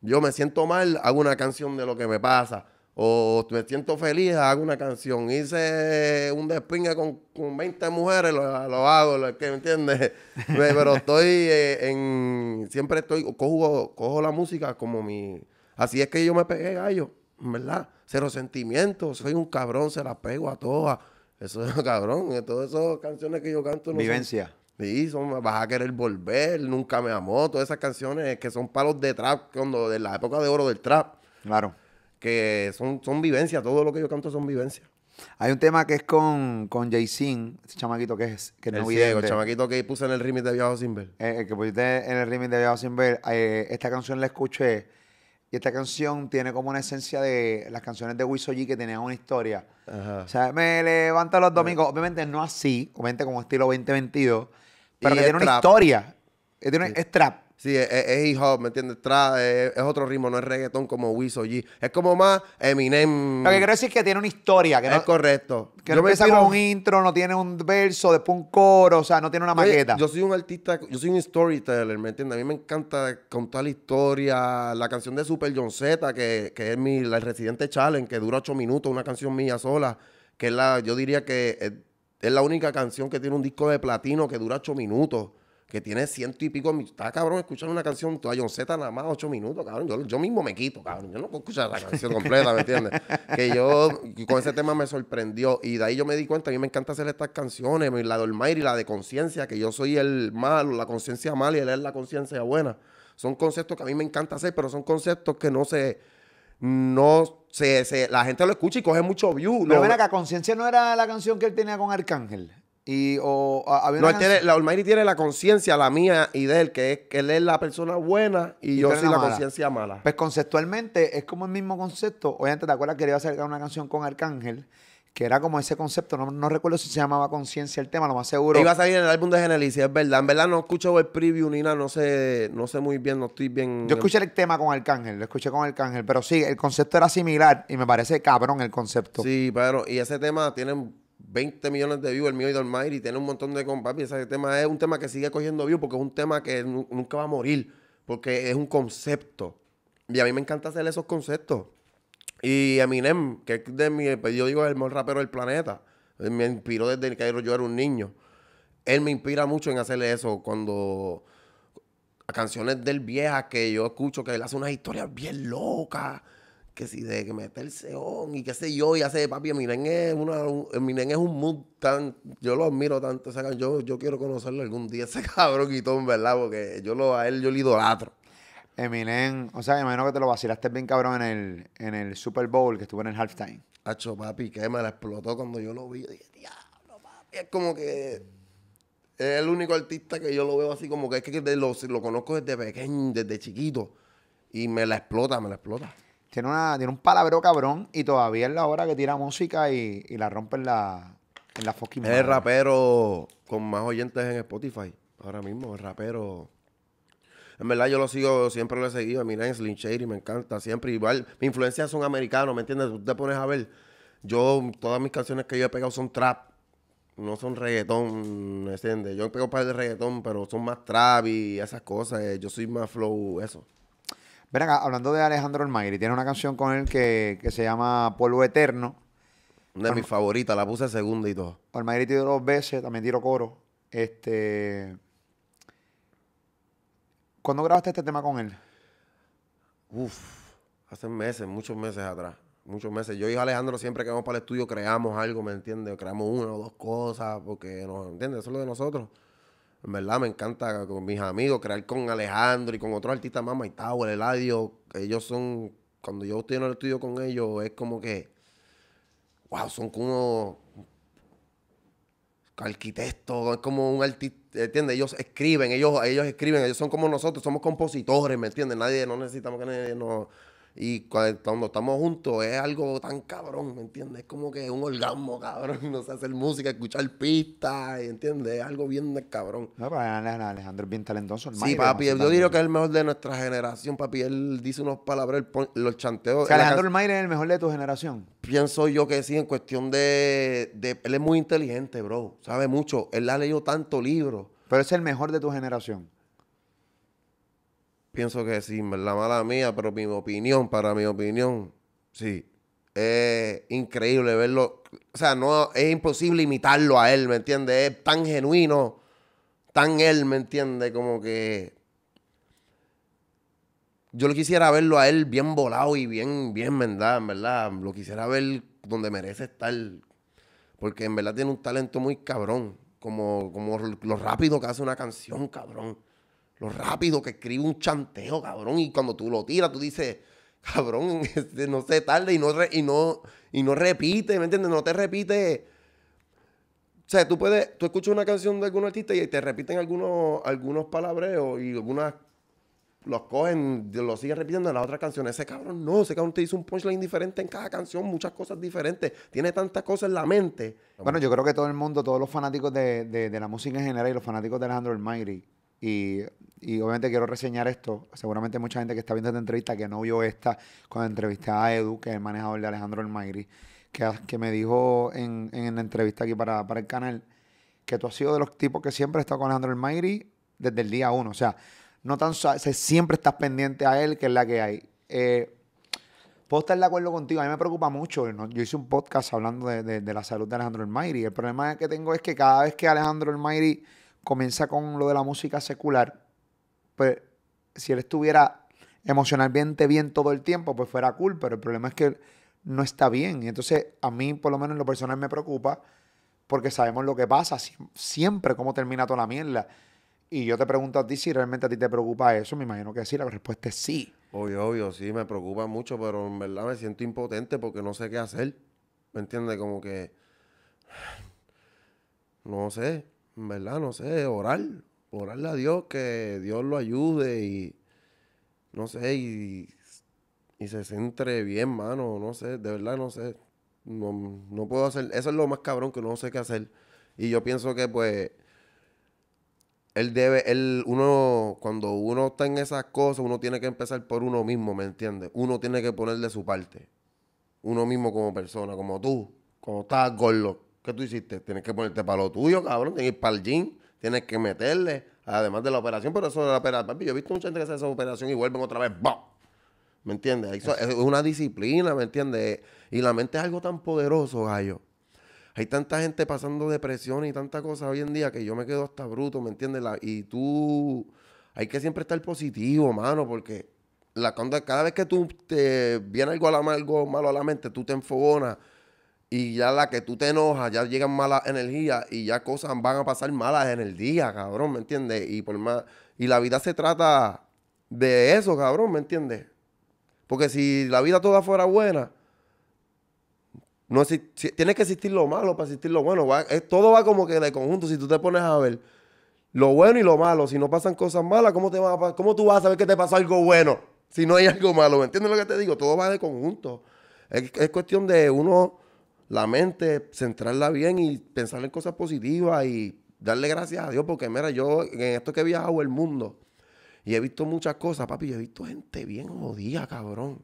Yo me siento mal, hago una canción de lo que me pasa. O me siento feliz, hago una canción. Hice un despingue con, 20 mujeres, lo, hago, ¿me entiendes? Pero estoy eh, en... Siempre estoy... Cojo, cojo la música como mi... Así es que yo me pegué, gallo, ¿verdad? cero sentimientos, soy un cabrón, se la pego a todas. Eso es cabrón, eh, todas esas canciones que yo canto. No Vivencia. Sí, son, vas a querer volver, nunca me amó, todas esas canciones que son palos de trap, cuando de la época de oro del trap. Claro. Que son, son vivencias, todo lo que yo canto son vivencias. Hay un tema que es con, con Jay ese chamaquito que es, que el no el chamaquito que puse en el remix de Viajo Sin eh, el que pusiste en el remix de Viajo Sin Ver. Eh, esta canción la escuché y esta canción tiene como una esencia de las canciones de Wiso G que tenían una historia. O sea, me levanto los eh. domingos. Obviamente no así, obviamente como estilo 2022, pero que tiene una historia. Eh, es trap. Sí, e, e, es, hip hop, ¿me entiendes? Eh, es, otro ritmo, no es reggaetón como Wiso G. Es como más Eminem. Lo que quiero decir es que tiene una historia. Que es correcto. Que no empieza un intro, no tiene un verso, después un coro, o sea, no tiene una maqueta. yo soy un artista, yo soy un storyteller, ¿me entiendes? A mí me encanta contar la historia. La canción de Super John Z, que, que, es mi, la Residente Challenge, que dura ocho minutos, una canción mía sola, que la, yo diría que es, es la única canción que tiene un disco de platino que dura ocho minutos que tiene ciento y pico minutos. Está cabrón escuchar una canción toda John Z nada más ocho minutos, cabrón. Yo, mismo me quito, cabrón. Yo no puedo escuchar la canción completa, ¿me entiendes? que yo con ese tema me sorprendió. Y de ahí yo me di cuenta, a mí me encanta hacer estas canciones, la de Olmair y la de conciencia, que yo soy el malo, la conciencia mala y él es la conciencia buena. Son conceptos que a mí me encanta hacer, pero son conceptos que no se. No se, la gente lo escucha y coge mucho view. Pero ven acá, Conciencia no era la canción que él tenía con Arcángel. Y o no, tiene, la Almighty tiene la conciencia, la mía y de él, que, es, que él es la persona buena y, yo sí la conciencia mala. Pues conceptualmente es como el mismo concepto. Obviamente, ¿te acuerdas que iba a sacar una canción con Arcángel? Que era como ese concepto, no, recuerdo si se llamaba conciencia el tema, lo más seguro. Iba a salir en el álbum de Genelicia, es verdad. En verdad no escucho el preview ni nada, no sé, no sé muy bien, no estoy bien. Yo escuché el tema con Arcángel, lo escuché con Arcángel, pero sí, el concepto era similar y me parece cabrón el concepto. Sí, pero, y ese tema tiene 20 millones de views, el mío y Dolmair, y tiene un montón de y Ese tema es un tema que sigue cogiendo views porque es un tema que nunca va a morir, porque es un concepto. Y a mí me encanta hacer esos conceptos. Y Eminem, que es de mi, pues, yo digo, el mejor rapero del planeta, me inspiró desde que yo era un niño. Él me inspira mucho en hacerle eso cuando canciones del vieja que yo escucho que él hace unas historias bien locas que si de que me seón y qué sé yo, y hace papi, miren es una, es un mood tan, yo lo admiro tanto, sea yo, yo quiero conocerlo algún día, ese cabrón quitón, ¿verdad? Porque yo lo, a él yo lo idolatro. Eminem, o sea, imagino que te lo vacilaste bien cabrón en el, en el Super Bowl que estuvo en el halftime. hecho papi, que me la explotó cuando yo lo vi. dije, diablo, papi. Es como que es el único artista que yo lo veo así, como que es que lo, lo conozco desde pequeño, desde chiquito. Y me la explota, me la explota. Tiene, una, tiene un palabrón cabrón y todavía es la hora que tira música y, la rompe en la, en la fucking Es el rapero con más oyentes en Spotify. Ahora mismo, el rapero. En verdad yo lo sigo, siempre lo he seguido. Mira, mí Slim Shady me encanta. Siempre igual. influencia influencias son americanos, ¿me entiendes? Tú te pones a ver. Yo, todas mis canciones que yo he pegado son trap. No son reggaetón, ¿me entiendes? Yo he pegado un par de reggaetón, pero son más trap y esas cosas. Eh, yo soy más flow, eso. Ven acá, hablando de Alejandro Almagri, tiene una canción con él que, se llama Pueblo Eterno. Una de mis favoritas, la puse segunda y todo. Almairi tiro dos veces, también tiro coro. Este. ¿Cuándo grabaste este tema con él? Uf, hace meses, muchos meses atrás. Muchos meses. Yo y Alejandro siempre que vamos para el estudio creamos algo, ¿me entiendes? Creamos una o dos cosas, porque nos, ¿entiendes? Eso es lo de nosotros. En verdad me encanta con mis amigos, crear con Alejandro y con otros artistas más, Maitau, el Eladio. Ellos son, cuando yo estoy en el estudio con ellos, es como que, wow, son como arquitectos, es como un artista, ¿entiendes? Ellos escriben, ellos, ellos escriben, ellos son como nosotros, somos compositores, ¿me entiendes? Nadie, no necesitamos que nadie nos y cuando estamos juntos es algo tan cabrón, ¿me entiendes? Es como que un orgasmo, cabrón. No sé, hacer música, escuchar pistas, ¿entiendes? Es algo bien de cabrón. No, pero Alejandro es bien talentoso. El sí, papi, yo diría que es el mejor de nuestra generación, papi. Él dice unas palabras, los chanteos. O Alejandro es el mejor de tu generación. Pienso yo que sí, en cuestión de, Él es muy inteligente, bro. Sabe mucho. Él ha leído tanto libro. Pero es el mejor de tu generación. Pienso que sí, la mala mía, pero mi opinión, para mi opinión, sí. Es increíble verlo. O sea, no es imposible imitarlo a él, ¿me entiendes? Es tan genuino, tan él, ¿me entiendes? Como que. Yo lo quisiera verlo a él bien volado y bien, bien, ¿verdad? En verdad. Lo quisiera ver donde merece estar. Porque en verdad tiene un talento muy cabrón. Como, como lo rápido que hace una canción, cabrón lo rápido que escribe un chanteo, cabrón. Y cuando tú lo tiras, tú dices, cabrón, este, no sé, tarde y no, y, no, y no repite, ¿me entiendes? No te repite. O sea, tú puedes, tú escuchas una canción de algún artista y te repiten algunos, algunos palabreos y algunas los cogen, los siguen repitiendo en las otras canciones. Ese cabrón no, ese cabrón te dice un punchline diferente en cada canción, muchas cosas diferentes. Tiene tantas cosas en la mente. Bueno, yo creo que todo el mundo, todos los fanáticos de, la música en general y los fanáticos de Alejandro El y, obviamente quiero reseñar esto. Seguramente mucha gente que está viendo esta entrevista que no vio esta cuando entrevisté a Edu, que es el manejador de Alejandro Elmairi, que, que me dijo en, la entrevista aquí para, el canal que tú has sido de los tipos que siempre está con Alejandro Mayri desde el día uno. O sea, no tan, siempre estás pendiente a él, que es la que hay. Eh, puedo estar de acuerdo contigo. A mí me preocupa mucho. Yo hice un podcast hablando de, de, la salud de Alejandro Elmairi. El problema que tengo es que cada vez que Alejandro Elmairi comienza con lo de la música secular, pues si él estuviera emocionalmente bien todo el tiempo, pues fuera cool, pero el problema es que no está bien. Y entonces a mí, por lo menos en lo personal, me preocupa porque sabemos lo que pasa, siempre cómo termina toda la mierda. Y yo te pregunto a ti si realmente a ti te preocupa eso. Me imagino que sí, la respuesta es sí. Obvio, obvio, sí, me preocupa mucho, pero en verdad me siento impotente porque no sé qué hacer. ¿Me entiendes? Como que... No sé. ¿verdad? No sé, orar, orarle a Dios que Dios lo ayude y, no sé, y, se centre bien, mano, no sé, de verdad no sé, no, puedo hacer, eso es lo más cabrón que no sé qué hacer. Y yo pienso que pues él debe, él, uno, cuando uno está en esas cosas, uno tiene que empezar por uno mismo, ¿me entiendes? Uno tiene que ponerle su parte. Uno mismo como persona, como tú, como estás gollo. ¿Qué tú hiciste? Tienes que ponerte para lo tuyo, cabrón. Tienes que ir para el gym. Tienes que meterle. Además de la operación. Pero eso de la operación. Yo he visto mucha gente que hace esa operación y vuelven otra vez. ¡Bam! ¿Me entiendes? es una disciplina, ¿me entiendes? Y la mente es algo tan poderoso, gallo. Hay tanta gente pasando depresión y tanta cosa hoy en día que yo me quedo hasta bruto, ¿me entiendes? y tú, hay que siempre estar positivo, mano, porque la, cada vez que tú te viene algo, algo malo a la mente, tú te enfogonas y ya la que tú te enojas, ya llegan malas energías y ya cosas van a pasar malas en el día, cabrón, ¿me entiendes? Y por más. Y la vida se trata de eso, cabrón, ¿me entiendes? Porque si la vida toda fuera buena, no si, tiene que existir lo malo para existir lo bueno. todo va como que de conjunto. Si tú te pones a ver lo bueno y lo malo, si no pasan cosas malas, ¿cómo, te va tú vas a saber que te pasó algo bueno? Si no hay algo malo, ¿me entiendes lo que te digo? Todo va de conjunto. Es, es cuestión de uno la mente, centrarla bien y pensar en cosas positivas y darle gracias a Dios, porque mira, yo en esto que he viajado el mundo y he visto muchas cosas, papi, yo he visto gente bien jodida, cabrón,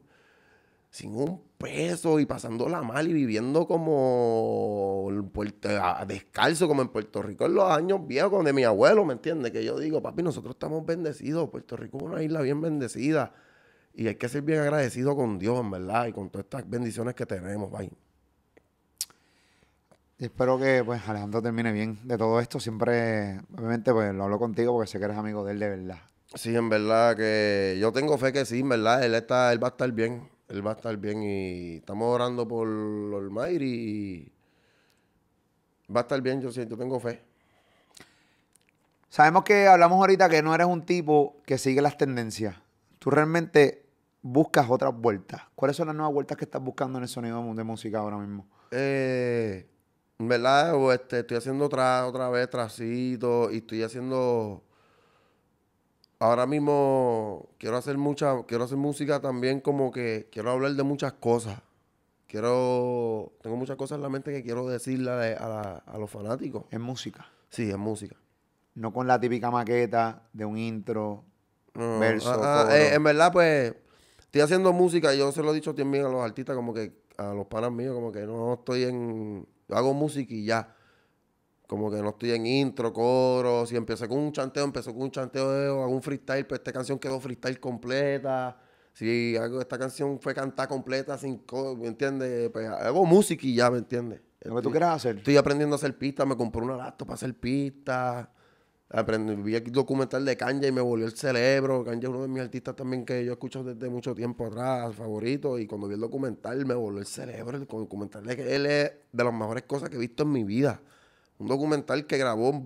sin un peso y pasándola mal y viviendo como descalzo, como en Puerto Rico en los años viejos de mi abuelo, ¿me entiendes? Que yo digo, papi, nosotros estamos bendecidos, Puerto Rico es una isla bien bendecida. Y hay que ser bien agradecido con Dios, en verdad, y con todas estas bendiciones que tenemos, papi espero que pues Alejandro termine bien de todo esto. Siempre, obviamente, pues lo hablo contigo porque sé que eres amigo de él de verdad. Sí, en verdad que yo tengo fe que sí, en verdad, él está, él va a estar bien. Él va a estar bien y estamos orando por Olmairi y va a estar bien, yo siento, tengo fe. Sabemos que hablamos ahorita que no eres un tipo que sigue las tendencias. Tú realmente buscas otras vueltas. ¿Cuáles son las nuevas vueltas que estás buscando en el sonido de música ahora mismo? Eh, en ¿verdad? O este, estoy haciendo otra, otra vez tracitos y estoy haciendo. Ahora mismo quiero hacer mucha, quiero hacer música también como que quiero hablar de muchas cosas. Quiero, tengo muchas cosas en la mente que quiero decirle a, los fanáticos. ¿En música? Sí, es música. No con la típica maqueta de un intro, verso, ah, ah, eh, En verdad, pues, estoy haciendo música. Yo se lo he dicho también a los artistas, como que a los panas míos, como que no estoy en yo hago música y ya. Como que no estoy en intro, coro. Si empecé con un chanteo, empecé con un chanteo, hago un freestyle, pero pues esta canción quedó freestyle completa. Si hago esta canción fue cantada completa sin coro, ¿me entiendes? Pues hago música y ya, ¿me entiendes? Lo que tú quieras hacer. Estoy aprendiendo a hacer pistas, me compré una laptop para hacer pistas. Aprendí, vi el documental de Kanye y me volvió el cerebro. Kanye es uno de mis artistas también que yo escucho desde mucho tiempo atrás, favorito. Y cuando vi el documental me volvió el cerebro. El documental de que él es de las mejores cosas que he visto en mi vida. Un documental que grabó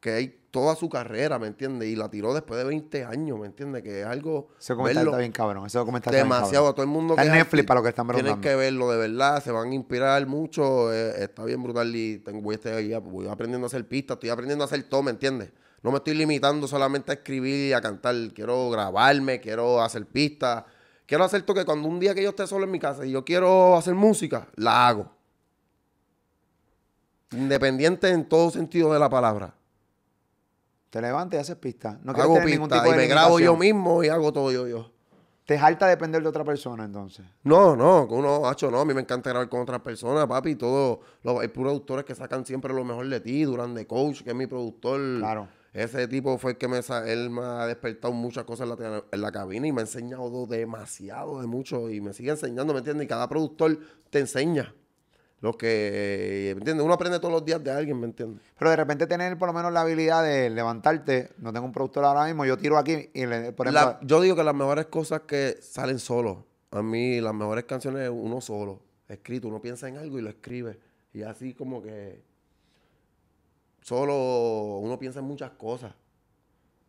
que hay toda su carrera, ¿me entiendes? Y la tiró después de 20 años, ¿me entiendes? Que es algo... Ese documental está bien cabrón, ese documental está Demasiado, a todo el mundo... Es Netflix para lo que están preguntando. Tienen que verlo, de verdad, se van a inspirar mucho, eh, está bien brutal y tengo, voy, voy aprendiendo a hacer pistas, estoy aprendiendo a hacer todo, ¿me entiendes? No me estoy limitando solamente a escribir y a cantar, quiero grabarme, quiero hacer pistas, quiero hacer todo que cuando un día que yo esté solo en mi casa y yo quiero hacer música, la hago. Independiente en todo sentido de la palabra. Te levantas y haces pista. No hago pista y me grabo yo mismo y hago todo yo yo. ¿Te jalta depender de otra persona entonces? No, no, uno, hacho, no, a mí me encanta grabar con otras personas, papi, todo, los, hay productores que sacan siempre lo mejor de ti, durante de Coach, que es mi productor. Claro. Ese tipo fue el que me, él me ha despertado muchas cosas en la, en la cabina y me ha enseñado demasiado de mucho y me sigue enseñando, ¿me entiendes? Y cada productor te enseña lo que, eh, ¿me entiendes? Uno aprende todos los días de alguien, ¿me entiendes? Pero de repente tener por lo menos la habilidad de levantarte, no tengo un productor ahora mismo, yo tiro aquí y le, por ejemplo... yo digo que las mejores cosas que salen solo, a mí las mejores canciones uno solo, escrito, uno piensa en algo y lo escribe. Y así como que solo uno piensa en muchas cosas.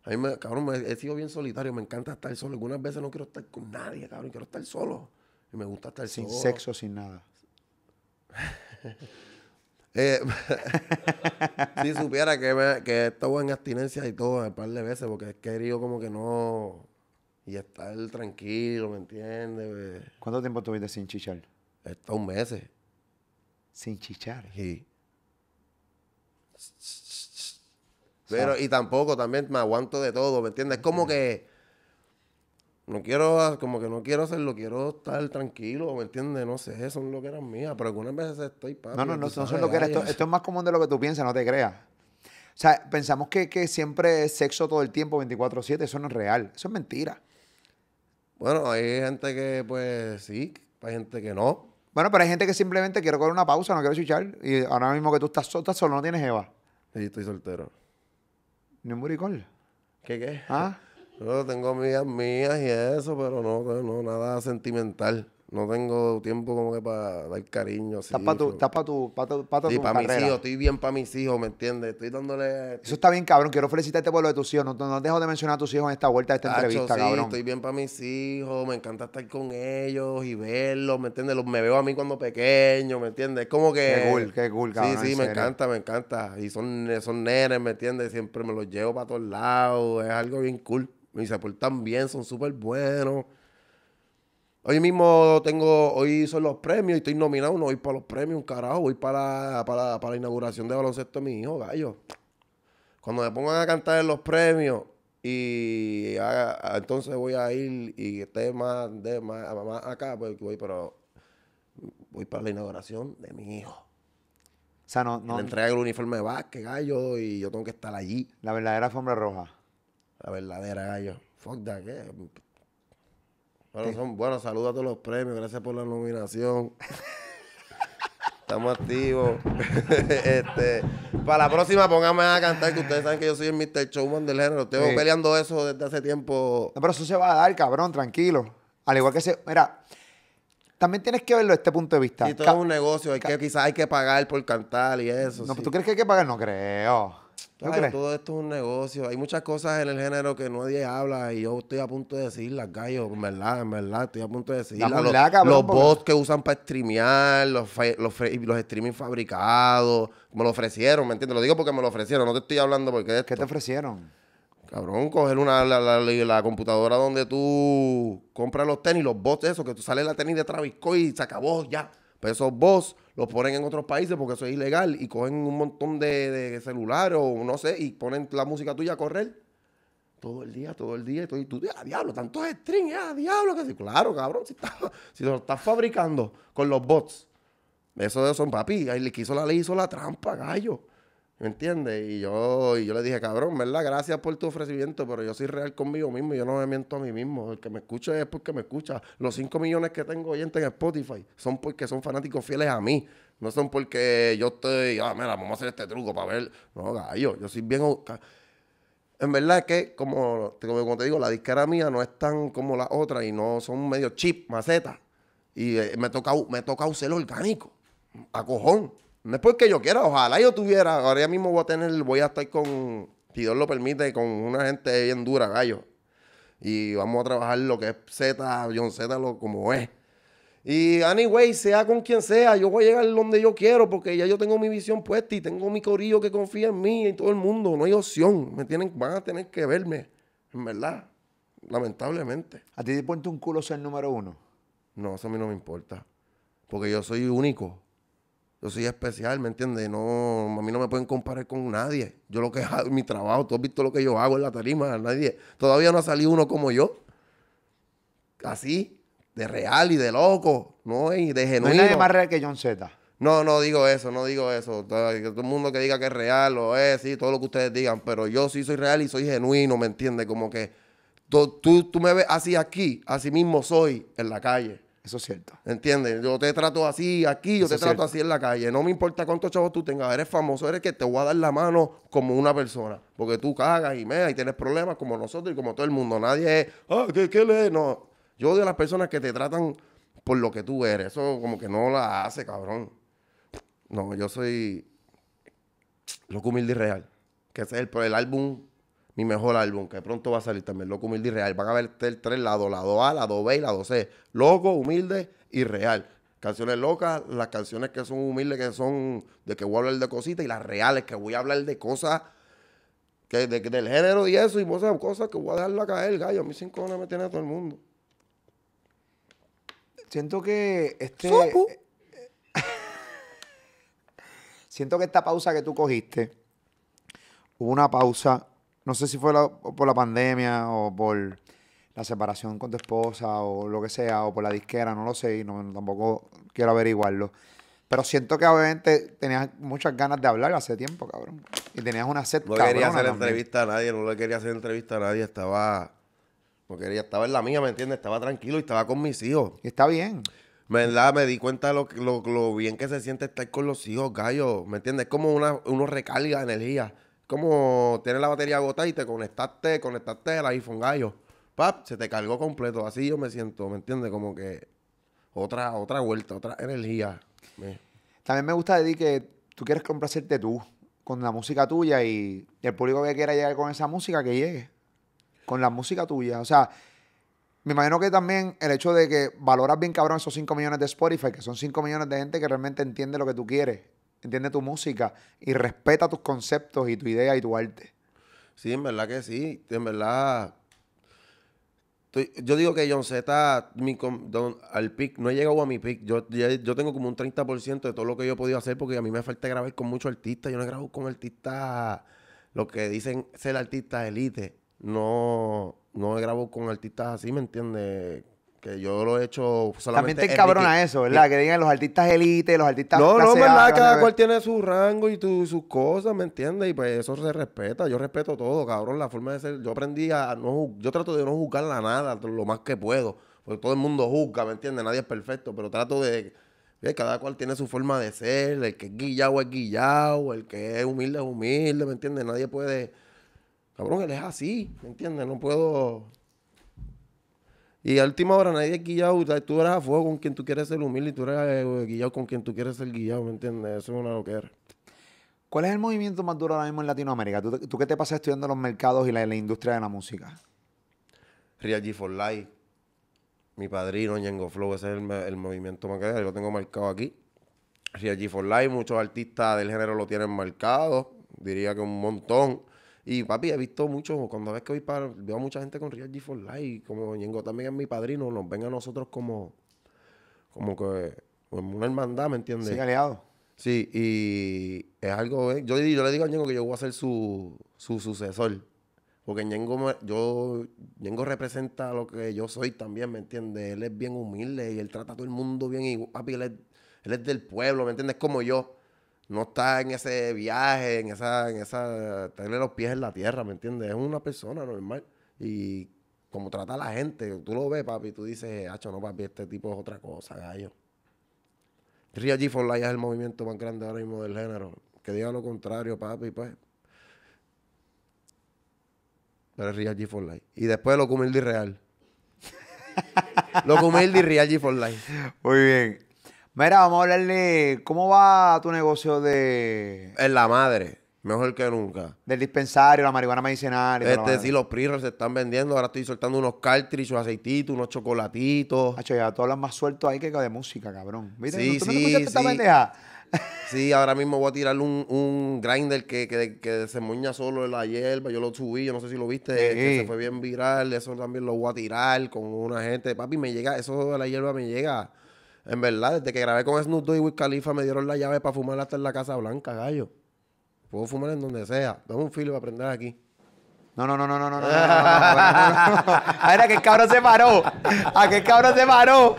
A mí, me, cabrón, he sido bien solitario, me encanta estar solo. Algunas veces no quiero estar con nadie, cabrón, quiero estar solo. Y me gusta estar sin sexo, sin nada. Eh, si supiera que, me, que en abstinencia y todo un par de veces, porque he querido como que no. Y estar tranquilo, ¿me entiendes? ¿Cuánto tiempo tuviste sin chichar? Estos meses. ¿Sin chichar? Sí. Pero, y tampoco, también me aguanto de todo, ¿me entiendes? Es como que no quiero, ah, como que no quiero hacerlo, quiero estar tranquilo, ¿me entiendes? No sé, eso es lo que eran mía, pero algunas veces estoy papi. No, no, no, no lo que eres. Esto, es más común de lo que tú piensas, no te creas. O sea, pensamos que, que siempre es sexo todo el tiempo, 24-7, eso no es real, eso es mentira. Bueno, hay gente que, pues sí, hay gente que no. Bueno, pero hay gente que simplemente quiere coger una pausa, no quiere chuchar. Y ahora mismo que tú estás, solta, solo no tienes Eva. Sí, estoy soltero. ¿Ni un buricol? ¿Qué qué? ¿Ah? Yo tengo mías mías y eso, pero no, no nada sentimental. No tengo tiempo como que para dar cariño. Estás para tu, pa tu, pa tu, pa tu, sí, para mis hijos, estoy bien para mis hijos, ¿me entiendes? Estoy dándole... Eso está bien, cabrón. Quiero felicitarte por lo de tus hijos. No, dejo de mencionar a tus hijos en esta vuelta de esta entrevista, sí, estoy bien para mis hijos. Me encanta estar con ellos y verlos, ¿me entiendes? Los, me veo a mí cuando pequeño, ¿me entiendes? Es como que... Qué cool, qué cool, cabrón. Sí, sí, me encanta, me encanta. Y son, son nenes, ¿me entiendes? Siempre me los llevo para todos lados. Es algo bien cool. Y se portan bien, son súper buenos. Hoy mismo tengo, hoy son los premios y estoy nominado, no voy para los premios, un carajo, voy para, para, la inauguración de baloncesto de mi hijo, gallo. Cuando me pongan a cantar en los premios y ah, entonces voy a ir y esté más, de, más, acá, pues voy, pero voy para la inauguración de mi hijo. O sea, no, no. Le entrega el uniforme de básquet, gallo, y yo tengo que estar allí. La verdadera alfombra roja. La verdadera gallo. Fuck that, ¿qué? Bueno, son Saludos a todos los premios. Gracias por la nominación. Estamos activos. este, para la próxima, póngame a cantar, que ustedes saben que yo soy el Mr. Showman del género. Estoy peleando eso desde hace tiempo. pero eso se va a dar, cabrón, tranquilo. Al igual que se. Mira, también tienes que verlo desde este punto de vista. Y es un negocio, que, quizás hay que pagar por cantar y eso. No, ¿tú crees que hay que pagar? No creo todo esto es un negocio. Hay muchas cosas en el género que nadie habla y yo estoy a punto de decirlas, gallo. En verdad, en verdad, estoy a punto de decirlas. Los, los bots que usan para streamear, los, los, streaming fabricados, me lo ofrecieron, ¿me entiendes? Lo digo porque me lo ofrecieron, no te estoy hablando porque es ¿Qué te ofrecieron? Cabrón, coger una, la, computadora donde tú compras los tenis, los bots, eso, que tú sales la tenis de Travis Scott y se acabó ya. pero pues esos bots los ponen en otros países porque eso es ilegal y cogen un montón de, de celular o no sé y ponen la música tuya a correr todo el día, todo el día, y tú, ah, diablo, tantos strings, ah, diablo, que sí, claro, cabrón, si, lo estás fabricando con los bots, eso de son papi, ahí le quiso la ley, hizo la trampa, gallo. ¿Me entiendes? Y yo, yo le dije, cabrón, ¿verdad? Gracias por tu ofrecimiento, pero yo soy real conmigo mismo, yo no me miento a mí mismo. El que me escucha es porque me escucha. Los 5 millones que tengo oyentes en Spotify son porque son fanáticos fieles a mí. No son porque yo estoy, ah, mira, vamos a hacer este truco para ver. No, gallo, yo soy bien... En verdad que, como, como te digo, la disquera mía no es tan como la otra y no son medio chip, maceta. Y eh, me toca me toca orgánico, a cojón. No es porque yo quiera, ojalá yo tuviera. Ahora mismo voy a tener, voy a estar con, si Dios lo permite, con una gente bien dura, gallo. Y vamos a trabajar lo que es Z, John Z, lo, como es. Y anyway, sea con quien sea, yo voy a llegar donde yo quiero porque ya yo tengo mi visión puesta y tengo mi corillo que confía en mí y todo el mundo. No hay opción. Me tienen, van a tener que verme, en verdad. Lamentablemente. ¿A ti te ponte un culo ser número uno? No, eso a mí no me importa. Porque yo soy único yo soy especial, ¿me entiendes? No, a mí no me pueden comparar con nadie. Yo lo que hago, mi trabajo, tú has visto lo que yo hago en la tarima, nadie. Todavía no ha salido uno como yo. Así, de real y de loco, ¿no? Y de genuino. No hay nadie más real que John Z. No, no digo eso, no digo eso. Todo el mundo que diga que es real lo es, sí, todo lo que ustedes digan, pero yo sí soy real y soy genuino, ¿me entiendes? Como que tú, tú me ves así aquí, así mismo soy en la calle. Eso es cierto. ¿Entiendes? Yo te trato así aquí, yo te trato así en la calle. No me importa cuántos chavos tú tengas, eres famoso, eres que te voy a dar la mano como una persona. Porque tú cagas y meas y tienes problemas como nosotros y como todo el mundo. Nadie es, ah, ¿qué, qué No. Yo odio a las personas que te tratan por lo que tú eres. Eso como que no la hace, cabrón. No, yo soy loco humilde y real. Que es el, el álbum mi mejor álbum, que pronto va a salir también, Loco, Humilde y Real. Van a ver tres lados, lado A, lado B y lado C. Loco, Humilde y Real. Canciones locas, las canciones que son humildes, que son de que voy a hablar de cositas, y las reales, que voy a hablar de cosas que del género y eso, y cosas, cosas que voy a dejarla caer, gallo. A mí cinco horas me tiene a todo el mundo. Siento que este. Siento que esta pausa que tú cogiste, hubo una pausa no sé si fue por la pandemia o por la separación con tu esposa o lo que sea, o por la disquera, no lo sé y tampoco quiero averiguarlo. Pero siento que obviamente tenías muchas ganas de hablar hace tiempo, cabrón. Y tenías una sed No quería hacer entrevista a nadie, no le quería hacer entrevista a nadie, estaba... No quería, estaba en la mía, ¿me entiendes? Estaba tranquilo y estaba con mis hijos. Y está bien. ¿Verdad? Me di cuenta lo, lo, bien que se siente estar con los hijos, gallo. ¿Me entiendes? Es como una, uno recarga energía como tienes la batería agotada y te conectaste, conectaste el iPhone gallo. Pap, se te cargó completo. Así yo me siento, ¿me entiendes? Como que otra, otra vuelta, otra energía. También me gusta decir que tú quieres complacerte tú con la música tuya y el público que quiera llegar con esa música, que llegue. Con la música tuya. O sea, me imagino que también el hecho de que valoras bien cabrón esos 5 millones de Spotify, que son 5 millones de gente que realmente entiende lo que tú quieres entiende tu música y respeta tus conceptos y tu idea y tu arte. Sí, en verdad que sí. En verdad. yo digo que John Z mi, al pic, no he llegado a mi pic. Yo, tengo como un 30% de todo lo que yo he podido hacer porque a mí me falta grabar con muchos artistas. Yo no grabo con artistas, lo que dicen ser artistas elite. No, no grabo con artistas así, ¿me entiendes? que yo lo he hecho solamente. También te a eso, ¿verdad? Que digan los artistas élite, los artistas. No, no, verdad, cada cual tiene su rango y sus cosas, ¿me entiendes? Y pues eso se respeta. Yo respeto todo, cabrón. La forma de ser. Yo aprendí a no. Yo trato de no juzgar la nada lo más que puedo. Porque todo el mundo juzga, ¿me entiendes? Nadie es perfecto, pero trato de. Cada cual tiene su forma de ser. El que es guillado es guillado. El que es humilde es humilde, ¿me entiendes? Nadie puede. Cabrón, él es así, ¿me entiendes? No puedo y a última hora nadie es guillado. Tú eres a fuego con quien tú quieres ser humilde y tú eres eh, guillado con quien tú quieres ser guillado, ¿me entiendes? Eso es una loquera. ¿Cuál es el movimiento más duro ahora mismo en Latinoamérica? ¿Tú, qué te pasa estudiando los mercados y la, industria de la música? Real G for Life. Mi padrino, Ñengo Flow, ese es el, movimiento más grande. Lo tengo marcado aquí. Real G for Life, muchos artistas del género lo tienen marcado. Diría que un montón. Y papi, he visto mucho, cuando ves que voy veo a mucha gente con Real G4 Life, como Yengo también es mi padrino, nos ven a nosotros como, como que, una hermandad, ¿me entiendes? Sí, aliado. Sí, y es algo, eh, yo, le digo a Ñengo que yo voy a ser su, sucesor. Porque Ñengo, yo, Ñengo representa lo que yo soy también, ¿me entiendes? Él es bien humilde y él trata a todo el mundo bien y papi, él él es del pueblo, ¿me entiendes? Como yo no está en ese viaje, en esa, en esa, tener los pies en la tierra, ¿me entiendes? Es una persona normal. Y como trata a la gente, tú lo ves, papi, tú dices, hacho, no, papi, este tipo es otra cosa, gallo. río G for Life es el movimiento más grande ahora mismo del género. Que diga lo contrario, papi, pues. Pero es G for Life. Y después lo Humilde y Real. lo Humilde y Real G for Life. Muy bien. Mira, vamos a hablarle, ¿cómo va tu negocio de...? En la madre, mejor que nunca. Del dispensario, la marihuana medicinal. Este, sí, los pre se están vendiendo. Ahora estoy soltando unos cartridge, unos aceititos, unos chocolatitos. Hacho, ya todos más suelto ahí que de música, cabrón. ¿Viste? Sí, no sí. sí, ahora mismo voy a tirar un, un grinder que, que, que solo en la hierba. Yo lo subí, yo no sé si lo viste, que se fue bien viral. Eso también lo voy a tirar con una gente. Papi, me llega, eso de la hierba me llega en verdad, desde que grabé con Snoop Dogg y Wiz Khalifa me dieron la llave para fumar hasta en la Casa Blanca, gallo. Puedo fumar en donde sea. Dame un filo para aprender aquí. No, no, no, no, no, no. no, no, A que el cabrón se paró. A qué cabrón se paró.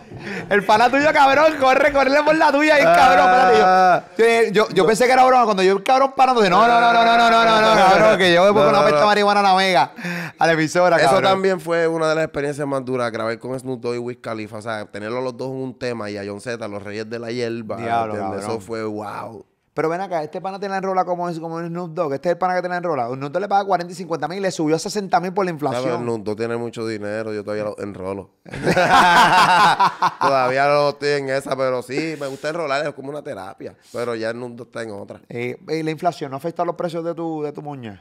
El pana tuyo, cabrón, corre, corre por la tuya y el cabrón, espérate. Yo, yo, pensé que era broma. Cuando yo el cabrón parando, dije, no, no, no, no, no, no, no, no, cabrón, que yo me pongo una pesta marihuana a la mega, a la emisora, Eso también fue una de las experiencias más duras, grabar con Snoop Dogg y Wiz Khalifa. O sea, tenerlos los dos en un tema y a John Z, los reyes de la hierba. Diablo, Eso fue wow. Pero ven acá, este pana te la enrola como, es, como el Snoop Dogg. Este es el pana que te la enrola. Snoop Dogg le paga 40 y 50 mil y le subió a 60 mil por la inflación. El Snoop tiene mucho dinero, yo todavía lo enrolo. todavía lo estoy en esa, pero sí, me gusta enrolar, es como una terapia. Pero ya el Dogg está en otra. Eh, ¿Y la inflación no afecta los precios de tu, de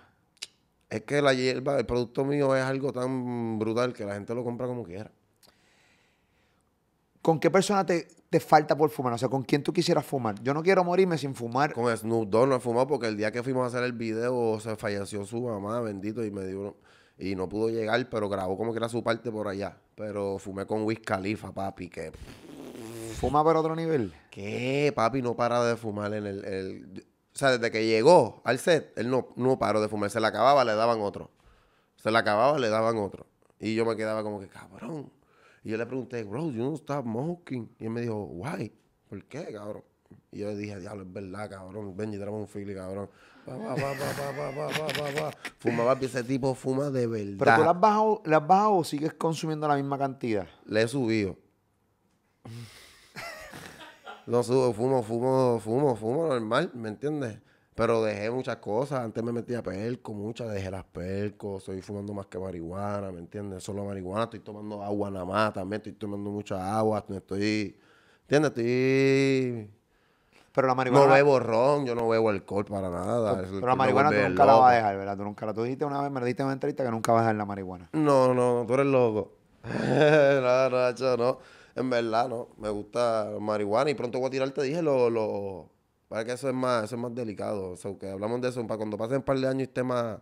Es que la hierba, el producto mío es algo tan brutal que la gente lo compra como quiera. ¿Con qué persona te, te falta por fumar? O sea, ¿con quién tú quisieras fumar? Yo no quiero morirme sin fumar. Con Snoop Dogg no he porque el día que fuimos a hacer el video se falleció su mamá, bendito, y me dio y no pudo llegar, pero grabó como que era su parte por allá. Pero fumé con Wiz Khalifa, papi, que fuma para otro nivel. ¿Qué? Papi no para de fumar en el, o sea, desde que llegó al set, él no, no paró de fumar. Se la acababa, le daban otro. Se la acababa, le daban otro. Y yo me quedaba como que, cabrón. Y yo le pregunté, bro, you no stop smoking. Y él me dijo, why? ¿Por qué, cabrón? Y yo le dije, diablo, es verdad, cabrón. Benji, traba un fili, cabrón. Pa, pa, pa, Fumaba, ese tipo fuma de verdad. ¿Pero tú las has bajado, las bajado o sigues consumiendo la misma cantidad? Le he subido. no subo, fumo, fumo, fumo, fumo normal, ¿me entiendes? Pero dejé muchas cosas. Antes me metía perco, muchas. Dejé las percos. Estoy fumando más que marihuana, ¿me entiendes? Solo marihuana. Estoy tomando agua nada más también. Estoy tomando mucha agua. Estoy. ¿Entiendes? Estoy. Pero la marihuana. No bebo ron, yo no bebo alcohol para nada. Pero, la marihuana tú nunca la vas a dejar, ¿verdad? Tú nunca la. Tú dijiste una vez, me dijiste en una entrevista que nunca vas a dejar la marihuana. No, no, no, tú eres loco. no, no, no. En verdad, no. Me gusta la marihuana y pronto voy a tirar, te dije, los. Lo para que eso es más, eso es más delicado. O hablamos de eso, para cuando pasen un par de años y esté más.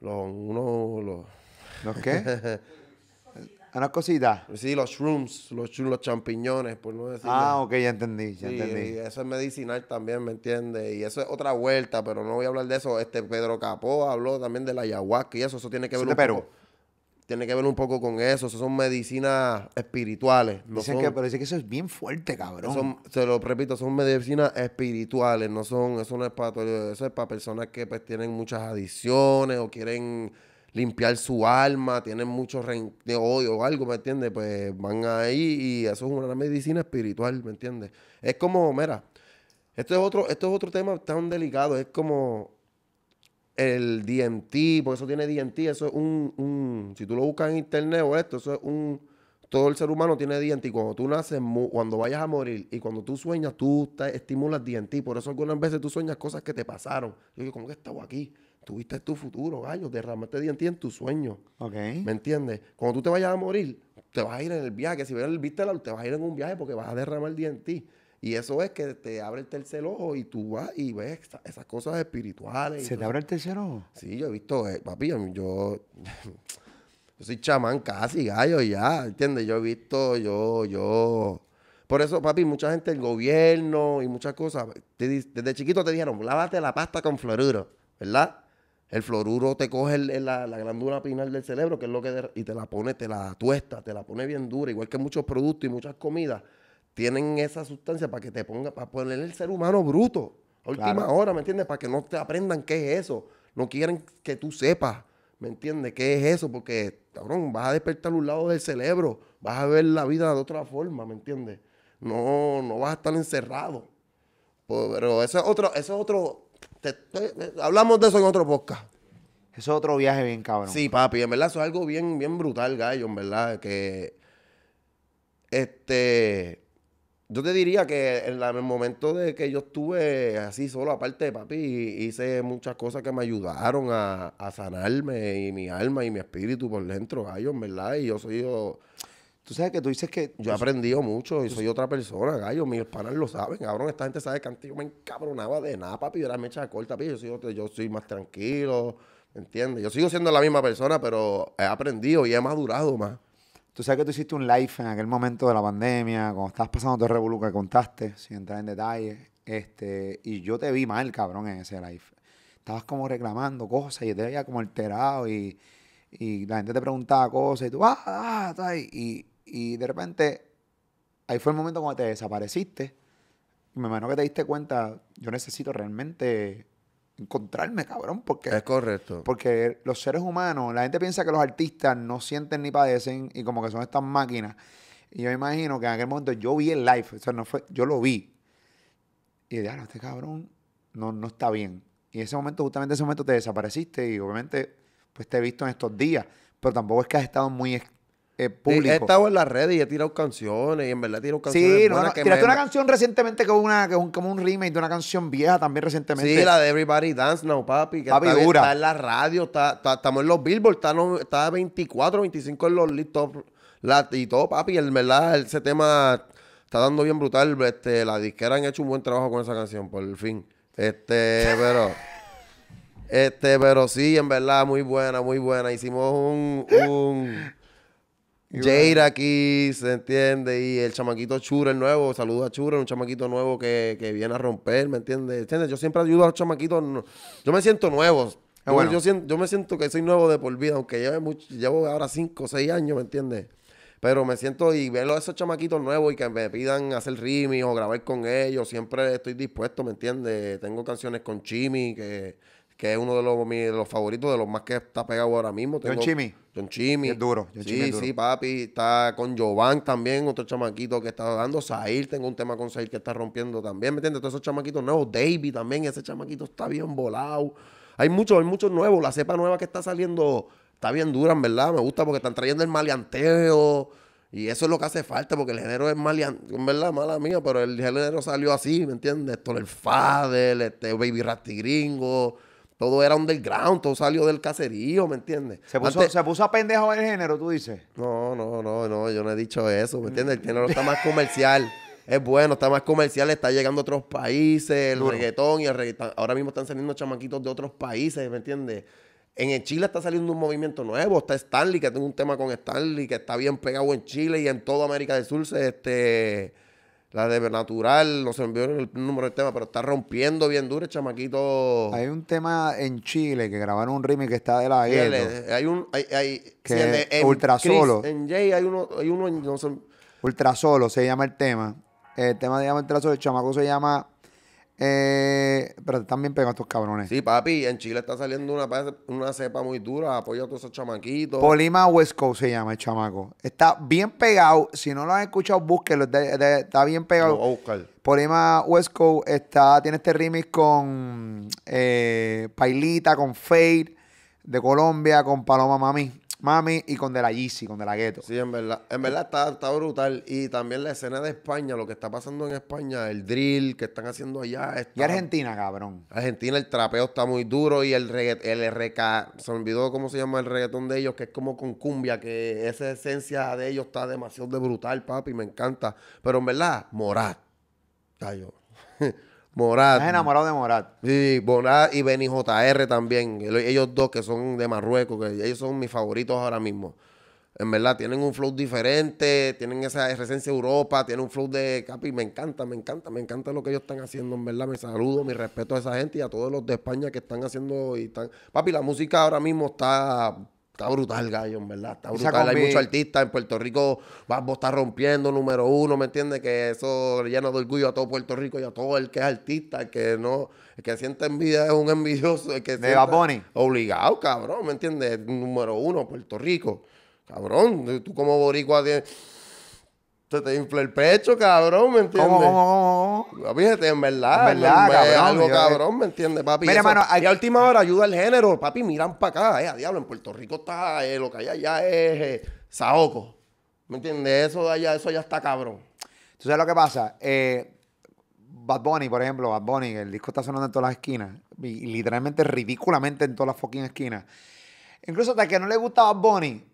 Los, uno, los. ¿Los qué? Una ah, cosita. Sí, los shrooms, los champiñones, por no decir. Ah, ok, ya entendí, ya entendí. eso es medicinal también, ¿me entiendes? Y eso es otra vuelta, pero no voy a hablar de eso. Este Pedro Capó habló también de la ayahuasca y eso, eso tiene que ver. con tiene que ver un poco con eso. Eso son medicinas espirituales. No que, pero dice que eso es bien fuerte, cabrón. se lo repito, son medicinas espirituales. No son, eso no es para eso es para personas que pues, tienen muchas adicciones o quieren limpiar su alma, tienen mucho de odio o algo, ¿me entiendes? Pues van ahí y eso es una medicina espiritual, ¿me entiendes? Es como, mira, esto es otro, esto es otro tema tan delicado. Es como el DMT, porque eso tiene DMT, eso es un, un, si tú lo buscas en internet o esto, eso es un, todo el ser humano tiene DMT. Cuando tú naces, cuando vayas a morir y cuando tú sueñas, tú te estimulas DMT. Por eso algunas veces tú sueñas cosas que te pasaron. Yo digo, ¿cómo que estaba aquí? Tuviste tu futuro, gallo, derramaste DMT en tu sueño. ¿Me entiendes? Cuando tú te vayas a morir, te vas a ir en el viaje. Si viste el viste te vas a ir en un viaje porque vas a derramar DNT. Y eso es que te abre el tercer ojo y tú vas y ves esas cosas espirituales. ¿Se te abre el tercer ojo? Sí, yo he visto, eh, papi, yo, soy chamán casi, gallo, ya, ¿entiendes? Yo he visto, yo, yo. Por eso, papi, mucha gente el gobierno y muchas cosas, desde chiquito te dijeron, lávate la pasta con floruro, ¿verdad? El floruro te coge la, la, glándula pineal del cerebro, que es lo que... y te la pone, te la tuesta, te la pone bien dura, igual que muchos productos y muchas comidas tienen esa sustancia para que te ponga, para poner el ser humano bruto a última hora, ¿me entiendes? Para que no te aprendan qué es eso. No quieren que tú sepas, ¿me entiendes? ¿Qué es eso? Porque, cabrón, vas a despertar un lado del cerebro, vas a ver la vida de otra forma, ¿me entiendes? No, no vas a estar encerrado. Pues, pero eso es otro, eso es otro, hablamos de eso en otro podcast. Eso es otro viaje bien cabrón. Sí, papi, en verdad eso es algo bien, bien brutal, gallo, en verdad, que este yo te diría que en, el momento de que yo estuve así solo, aparte de papi, hice muchas cosas que me ayudaron a, sanarme y mi alma y mi espíritu por dentro, gallo, en verdad. Y yo soy yo. Tú sabes que tú dices que. Yo he aprendido mucho y soy otra persona, gallo. Mis panas lo saben, cabrón. Esta gente sabe que antes yo me encabronaba de nada, papi. Yo era mecha corta, papi. Yo soy, yo soy más tranquilo, entiendes? Yo sigo siendo la misma persona, pero he aprendido y he madurado más. Tú sabes que tú hiciste un live en aquel momento de la pandemia, cuando estabas pasando todo el que contaste, sin entrar en detalles, Este, y yo te vi mal, cabrón, en ese live. Estabas como reclamando cosas y te veía como alterado y, y la gente te preguntaba cosas y tú, ah, ah, y, y de repente, ahí fue el momento cuando te desapareciste. Y me imagino que te diste cuenta, yo necesito realmente encontrarme, cabrón, porque... Es correcto. Porque los seres humanos, la gente piensa que los artistas no sienten ni padecen y como que son estas máquinas. Y yo imagino que en aquel momento yo vi el live, o sea, no fue, yo lo vi. Y dije, no, ah, este cabrón no, no está bien. Y ese momento, justamente ese momento te desapareciste y obviamente pues te he visto en estos días, pero tampoco es que has estado muy eh, público. He estado en las redes y he tirado canciones y en verdad he tirado canciones. Sí, no, tiraste una canción recientemente que una que como un remake de una canción vieja también recientemente. Sí, la de Everybody Dance Now, papi. Que papi está, en la radio, estamos en los Billboard, está, 24, 25 en los listos y todo, papi. En verdad, ese tema está dando bien brutal. Este, la disquera han hecho un buen trabajo con esa canción, por fin. Este, pero. Este, pero sí, en verdad, muy buena, muy buena. Hicimos un Jair aquí, ¿se entiende? Y el chamaquito Chura, el nuevo, Saludos a Chura, un chamaquito nuevo que, viene a romper, ¿me entiendes? ¿Entiendes? Yo siempre ayudo a los chamaquitos, yo me siento nuevo. Ah, yo, yo, me siento que soy nuevo de por vida, aunque lleve mucho, llevo ahora 5 o 6 años, ¿me entiendes? Pero me siento y verlo a esos chamaquitos nuevos y que me pidan hacer rimis o grabar con ellos, siempre estoy dispuesto, ¿me entiendes? Tengo canciones con Chimi, que, que es uno de los, los favoritos, de los más que está pegado ahora mismo. Tengo, ¿Con Chimi? John Es duro. sí, sí, papi. Está con Jovan también, otro chamaquito que está dando. Zahir, tengo un tema con Zahir que está rompiendo también, ¿me entiendes? Todos esos chamaquitos nuevos. David también, ese chamaquito está bien volado. Hay muchos, hay muchos nuevos. La cepa nueva que está saliendo está bien dura, en verdad. Me gusta porque están trayendo el maleanteo. Y eso es lo que hace falta, porque el género es maleanteo, en verdad, mala mía, pero el género salió así, ¿me entiendes? Esto, el Fadel, este Baby Rasty Gringo. Todo era underground, todo salió del caserío, ¿me entiendes? Se puso, se a pendejo el género, tú dices. No, no, no, no, yo no he dicho eso, ¿me entiendes? El género está más comercial. Es bueno, está más comercial, está llegando a otros países, el reggaetón y el reggaetón. Ahora mismo están saliendo chamaquitos de otros países, ¿me entiendes? En Chile está saliendo un movimiento nuevo. Está Stanley, que tengo un tema con Stanley, que está bien pegado en Chile y en toda América del Sur. Se, este, la de natural, no se el número del tema, pero está rompiendo bien duro el chamaquito. Hay un tema en Chile que grabaron un remix que está de la guerra. Hay un. Hay, hay, que es en Ultra Solo. En Jay hay uno, hay uno en, no Ultra Solo se llama el tema. El tema se llama Ultra Solo. El chamaco se llama eh, pero están bien pegados estos cabrones. Sí, papi, en Chile está saliendo una, una cepa muy dura. Apoya a todos esos chamaquitos. Polima West se llama el chamaco. Está bien pegado. Si no lo has escuchado, búsquenlo. está bien pegado. Polima West está, tiene este remix con eh, Pailita, con Fade de Colombia, con Paloma Mami. Mami y con De La Yeezy, con De La Ghetto. Sí, en verdad. En verdad está, está, brutal. Y también la escena de España, lo que está pasando en España, el drill que están haciendo allá. Y Argentina, cabrón. Argentina, el trapeo está muy duro y el reggaetón, el RK, se olvidó cómo se llama el reggaetón de ellos, que es como con cumbia, que esa esencia de ellos está demasiado de brutal, papi, me encanta. Pero en verdad, Morat. Está Morat. Estás enamorado de Morat. Sí, Morat y Benny JR también. Ellos dos que son de Marruecos, que ellos son mis favoritos ahora mismo. En verdad, tienen un flow diferente, tienen esa esencia Europa, tienen un flow de Capi. Me encanta, me encanta, me encanta lo que ellos están haciendo, en verdad. Me saludo, mi respeto a esa gente y a todos los de España que están haciendo y están. Papi, la música ahora mismo está Está brutal, gallo, en verdad. Está brutal. Hay muchos artistas en Puerto Rico. a estar rompiendo número uno, ¿me entiendes? Que eso le llena de orgullo a todo Puerto Rico y a todo el que es artista, el que no, el que siente envidia es un envidioso. El que de Obligado, cabrón, ¿me entiendes? Número uno, Puerto Rico. Cabrón, tú como boricua te infla el pecho, cabrón, ¿me entiendes? no, cómo, cómo? Fíjate, en verdad, en verdad, cabrón, es algo cabrón, ¿me entiendes, papi? Mira, hermano, a última hora ayuda el género, papi, miran para acá, eh, diablo, en Puerto Rico está, eh, lo que hay allá es eh, saoco, ¿me entiendes? Eso allá, eso ya está cabrón. Entonces, sabes lo que pasa? Bad Bunny, por ejemplo, Bad Bunny, el disco está sonando en todas las esquinas, literalmente, ridículamente en todas las fucking esquinas. Incluso hasta que no le gusta Bad Bunny,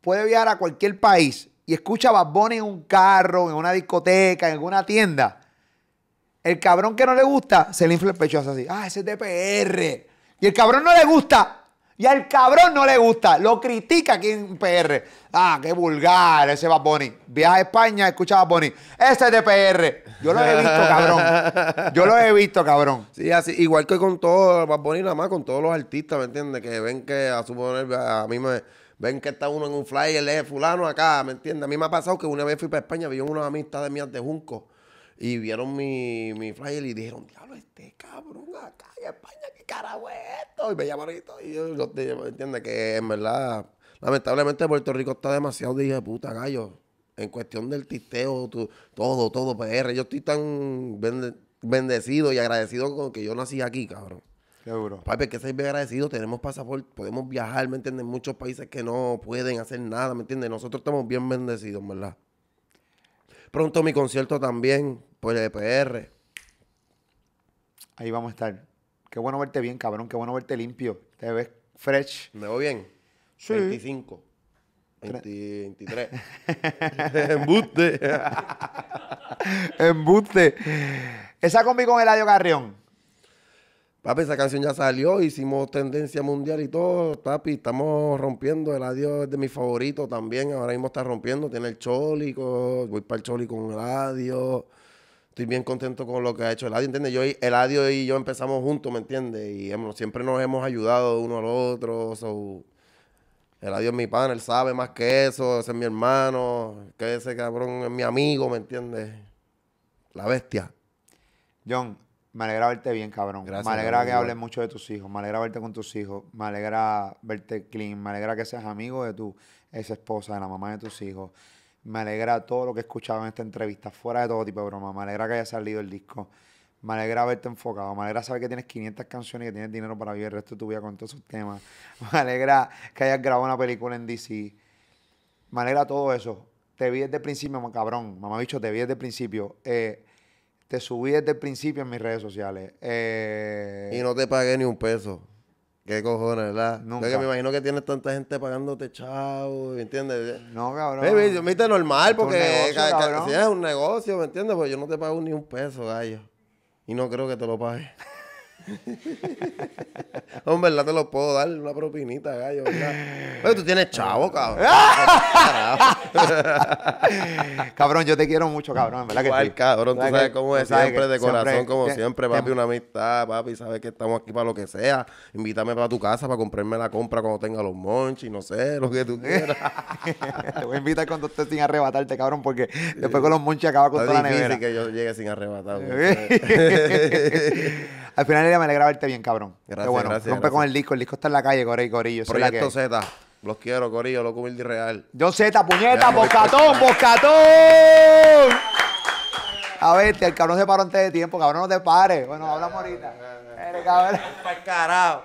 puede viajar a cualquier país y escucha a Bad en un carro, en una discoteca, en una tienda, el cabrón que no le gusta se le infla el pecho así. Ah, ese es DPR. Y el cabrón no le gusta. Y al cabrón no le gusta. Lo critica aquí en PR. Ah, qué vulgar ese Bad Bunny. Viaja a España, escucha a Bad Ese es de Yo lo he visto, cabrón. Yo lo he visto, cabrón. Sí, así, igual que con todo Bad nada más con todos los artistas, ¿me entiendes? Que ven que a suponer a mí me ven que está uno en un flyer, le eh, fulano acá, ¿me entiendes? A mí me ha pasado que una vez fui para España, vi unas amistades mías de Junco y vieron mi, flyer y dijeron, diablo, este cabrón acá en España, ¿qué carajo es esto? Y me llamaron y todo, y yo, no te entiende que en verdad, lamentablemente Puerto Rico está demasiado, dije, puta gallo, en cuestión del tisteo, todo, todo, PR, yo estoy tan bendecido y agradecido con que yo nací aquí, cabrón. Seguro. Papi, que ser bien agradecido, tenemos pasaporte, podemos viajar, ¿me entiendes? Muchos países que no pueden hacer nada, ¿me entiendes? Nosotros estamos bien bendecidos, ¿verdad? Pronto mi concierto también, por el EPR. Ahí vamos a estar. Qué bueno verte bien, cabrón, qué bueno verte limpio. Te ves fresh. ¿Me veo bien? Sí. 25. 23. Embuste. Embuste. Esa combi con Eladio Carrión. Papi, esa canción ya salió, hicimos tendencia mundial y todo, papi, estamos rompiendo, el adiós es de mi favorito también, ahora mismo está rompiendo, tiene el Choli. voy para el Choli con el adiós, estoy bien contento con lo que ha hecho el adiós, ¿entiendes? el adiós y yo empezamos juntos, ¿me entiendes? Y siempre nos hemos ayudado uno al otro, el adiós es mi pan. él sabe más que eso, ese es mi hermano, que ese cabrón es mi amigo, ¿me entiendes? La bestia. John, me alegra verte bien, cabrón. me alegra que hables mucho de tus hijos. Me alegra verte con tus hijos. Me alegra verte clean. Me alegra que seas amigo de tu ex esposa, de la mamá de tus hijos. Me alegra todo lo que he escuchado en esta entrevista, fuera de todo tipo de broma. Me alegra que haya salido el disco. Me alegra verte enfocado. Me alegra saber que tienes 500 canciones y que tienes dinero para vivir el resto de tu vida con todos esos temas. Me alegra que hayas grabado una película en DC. Me alegra todo eso. Te vi desde el principio, cabrón. Mamá dicho te vi desde el principio. Eh, te subí desde el principio en mis redes sociales. Eh, y no te pagué ni un peso. Qué cojones, ¿verdad? Nunca. me imagino que tienes tanta gente pagándote chavo, ¿me entiendes? No, cabrón. es normal porque es un negocio, ¿me entiendes? Pues yo no te pago ni un peso, gallo. Y no creo que te lo pague. Hombre, ¿verdad? Te lo puedo dar una propinita, gallo, Pero tú tienes chavo, cabrón. cabrón, yo te quiero mucho, cabrón. ¿Verdad cabrón. Tú sabes, cómo es siempre, de corazón, como siempre, papi. Una amistad, papi. Sabes que estamos aquí para lo que sea. Invítame para tu casa para comprarme la compra cuando tenga los monchis, no sé, lo que tú quieras. te voy a invitar cuando estés sin arrebatarte, cabrón, porque después con los monchis acaba con toda la nevera. que yo llegue sin arrebatar. Al final era me alegra verte bien, cabrón. Gracias, bueno, gracias, rompe con el disco. El disco está en la calle, Corillo, Corillo. Proyecto Z. Los quiero, Corillo, loco humilde y real. Yo Z, puñeta, boscatón, boscatón. A ver, el cabrón se paró antes de tiempo, cabrón, no te pares. Bueno, habla morita. Eres cabrón. Para carajo.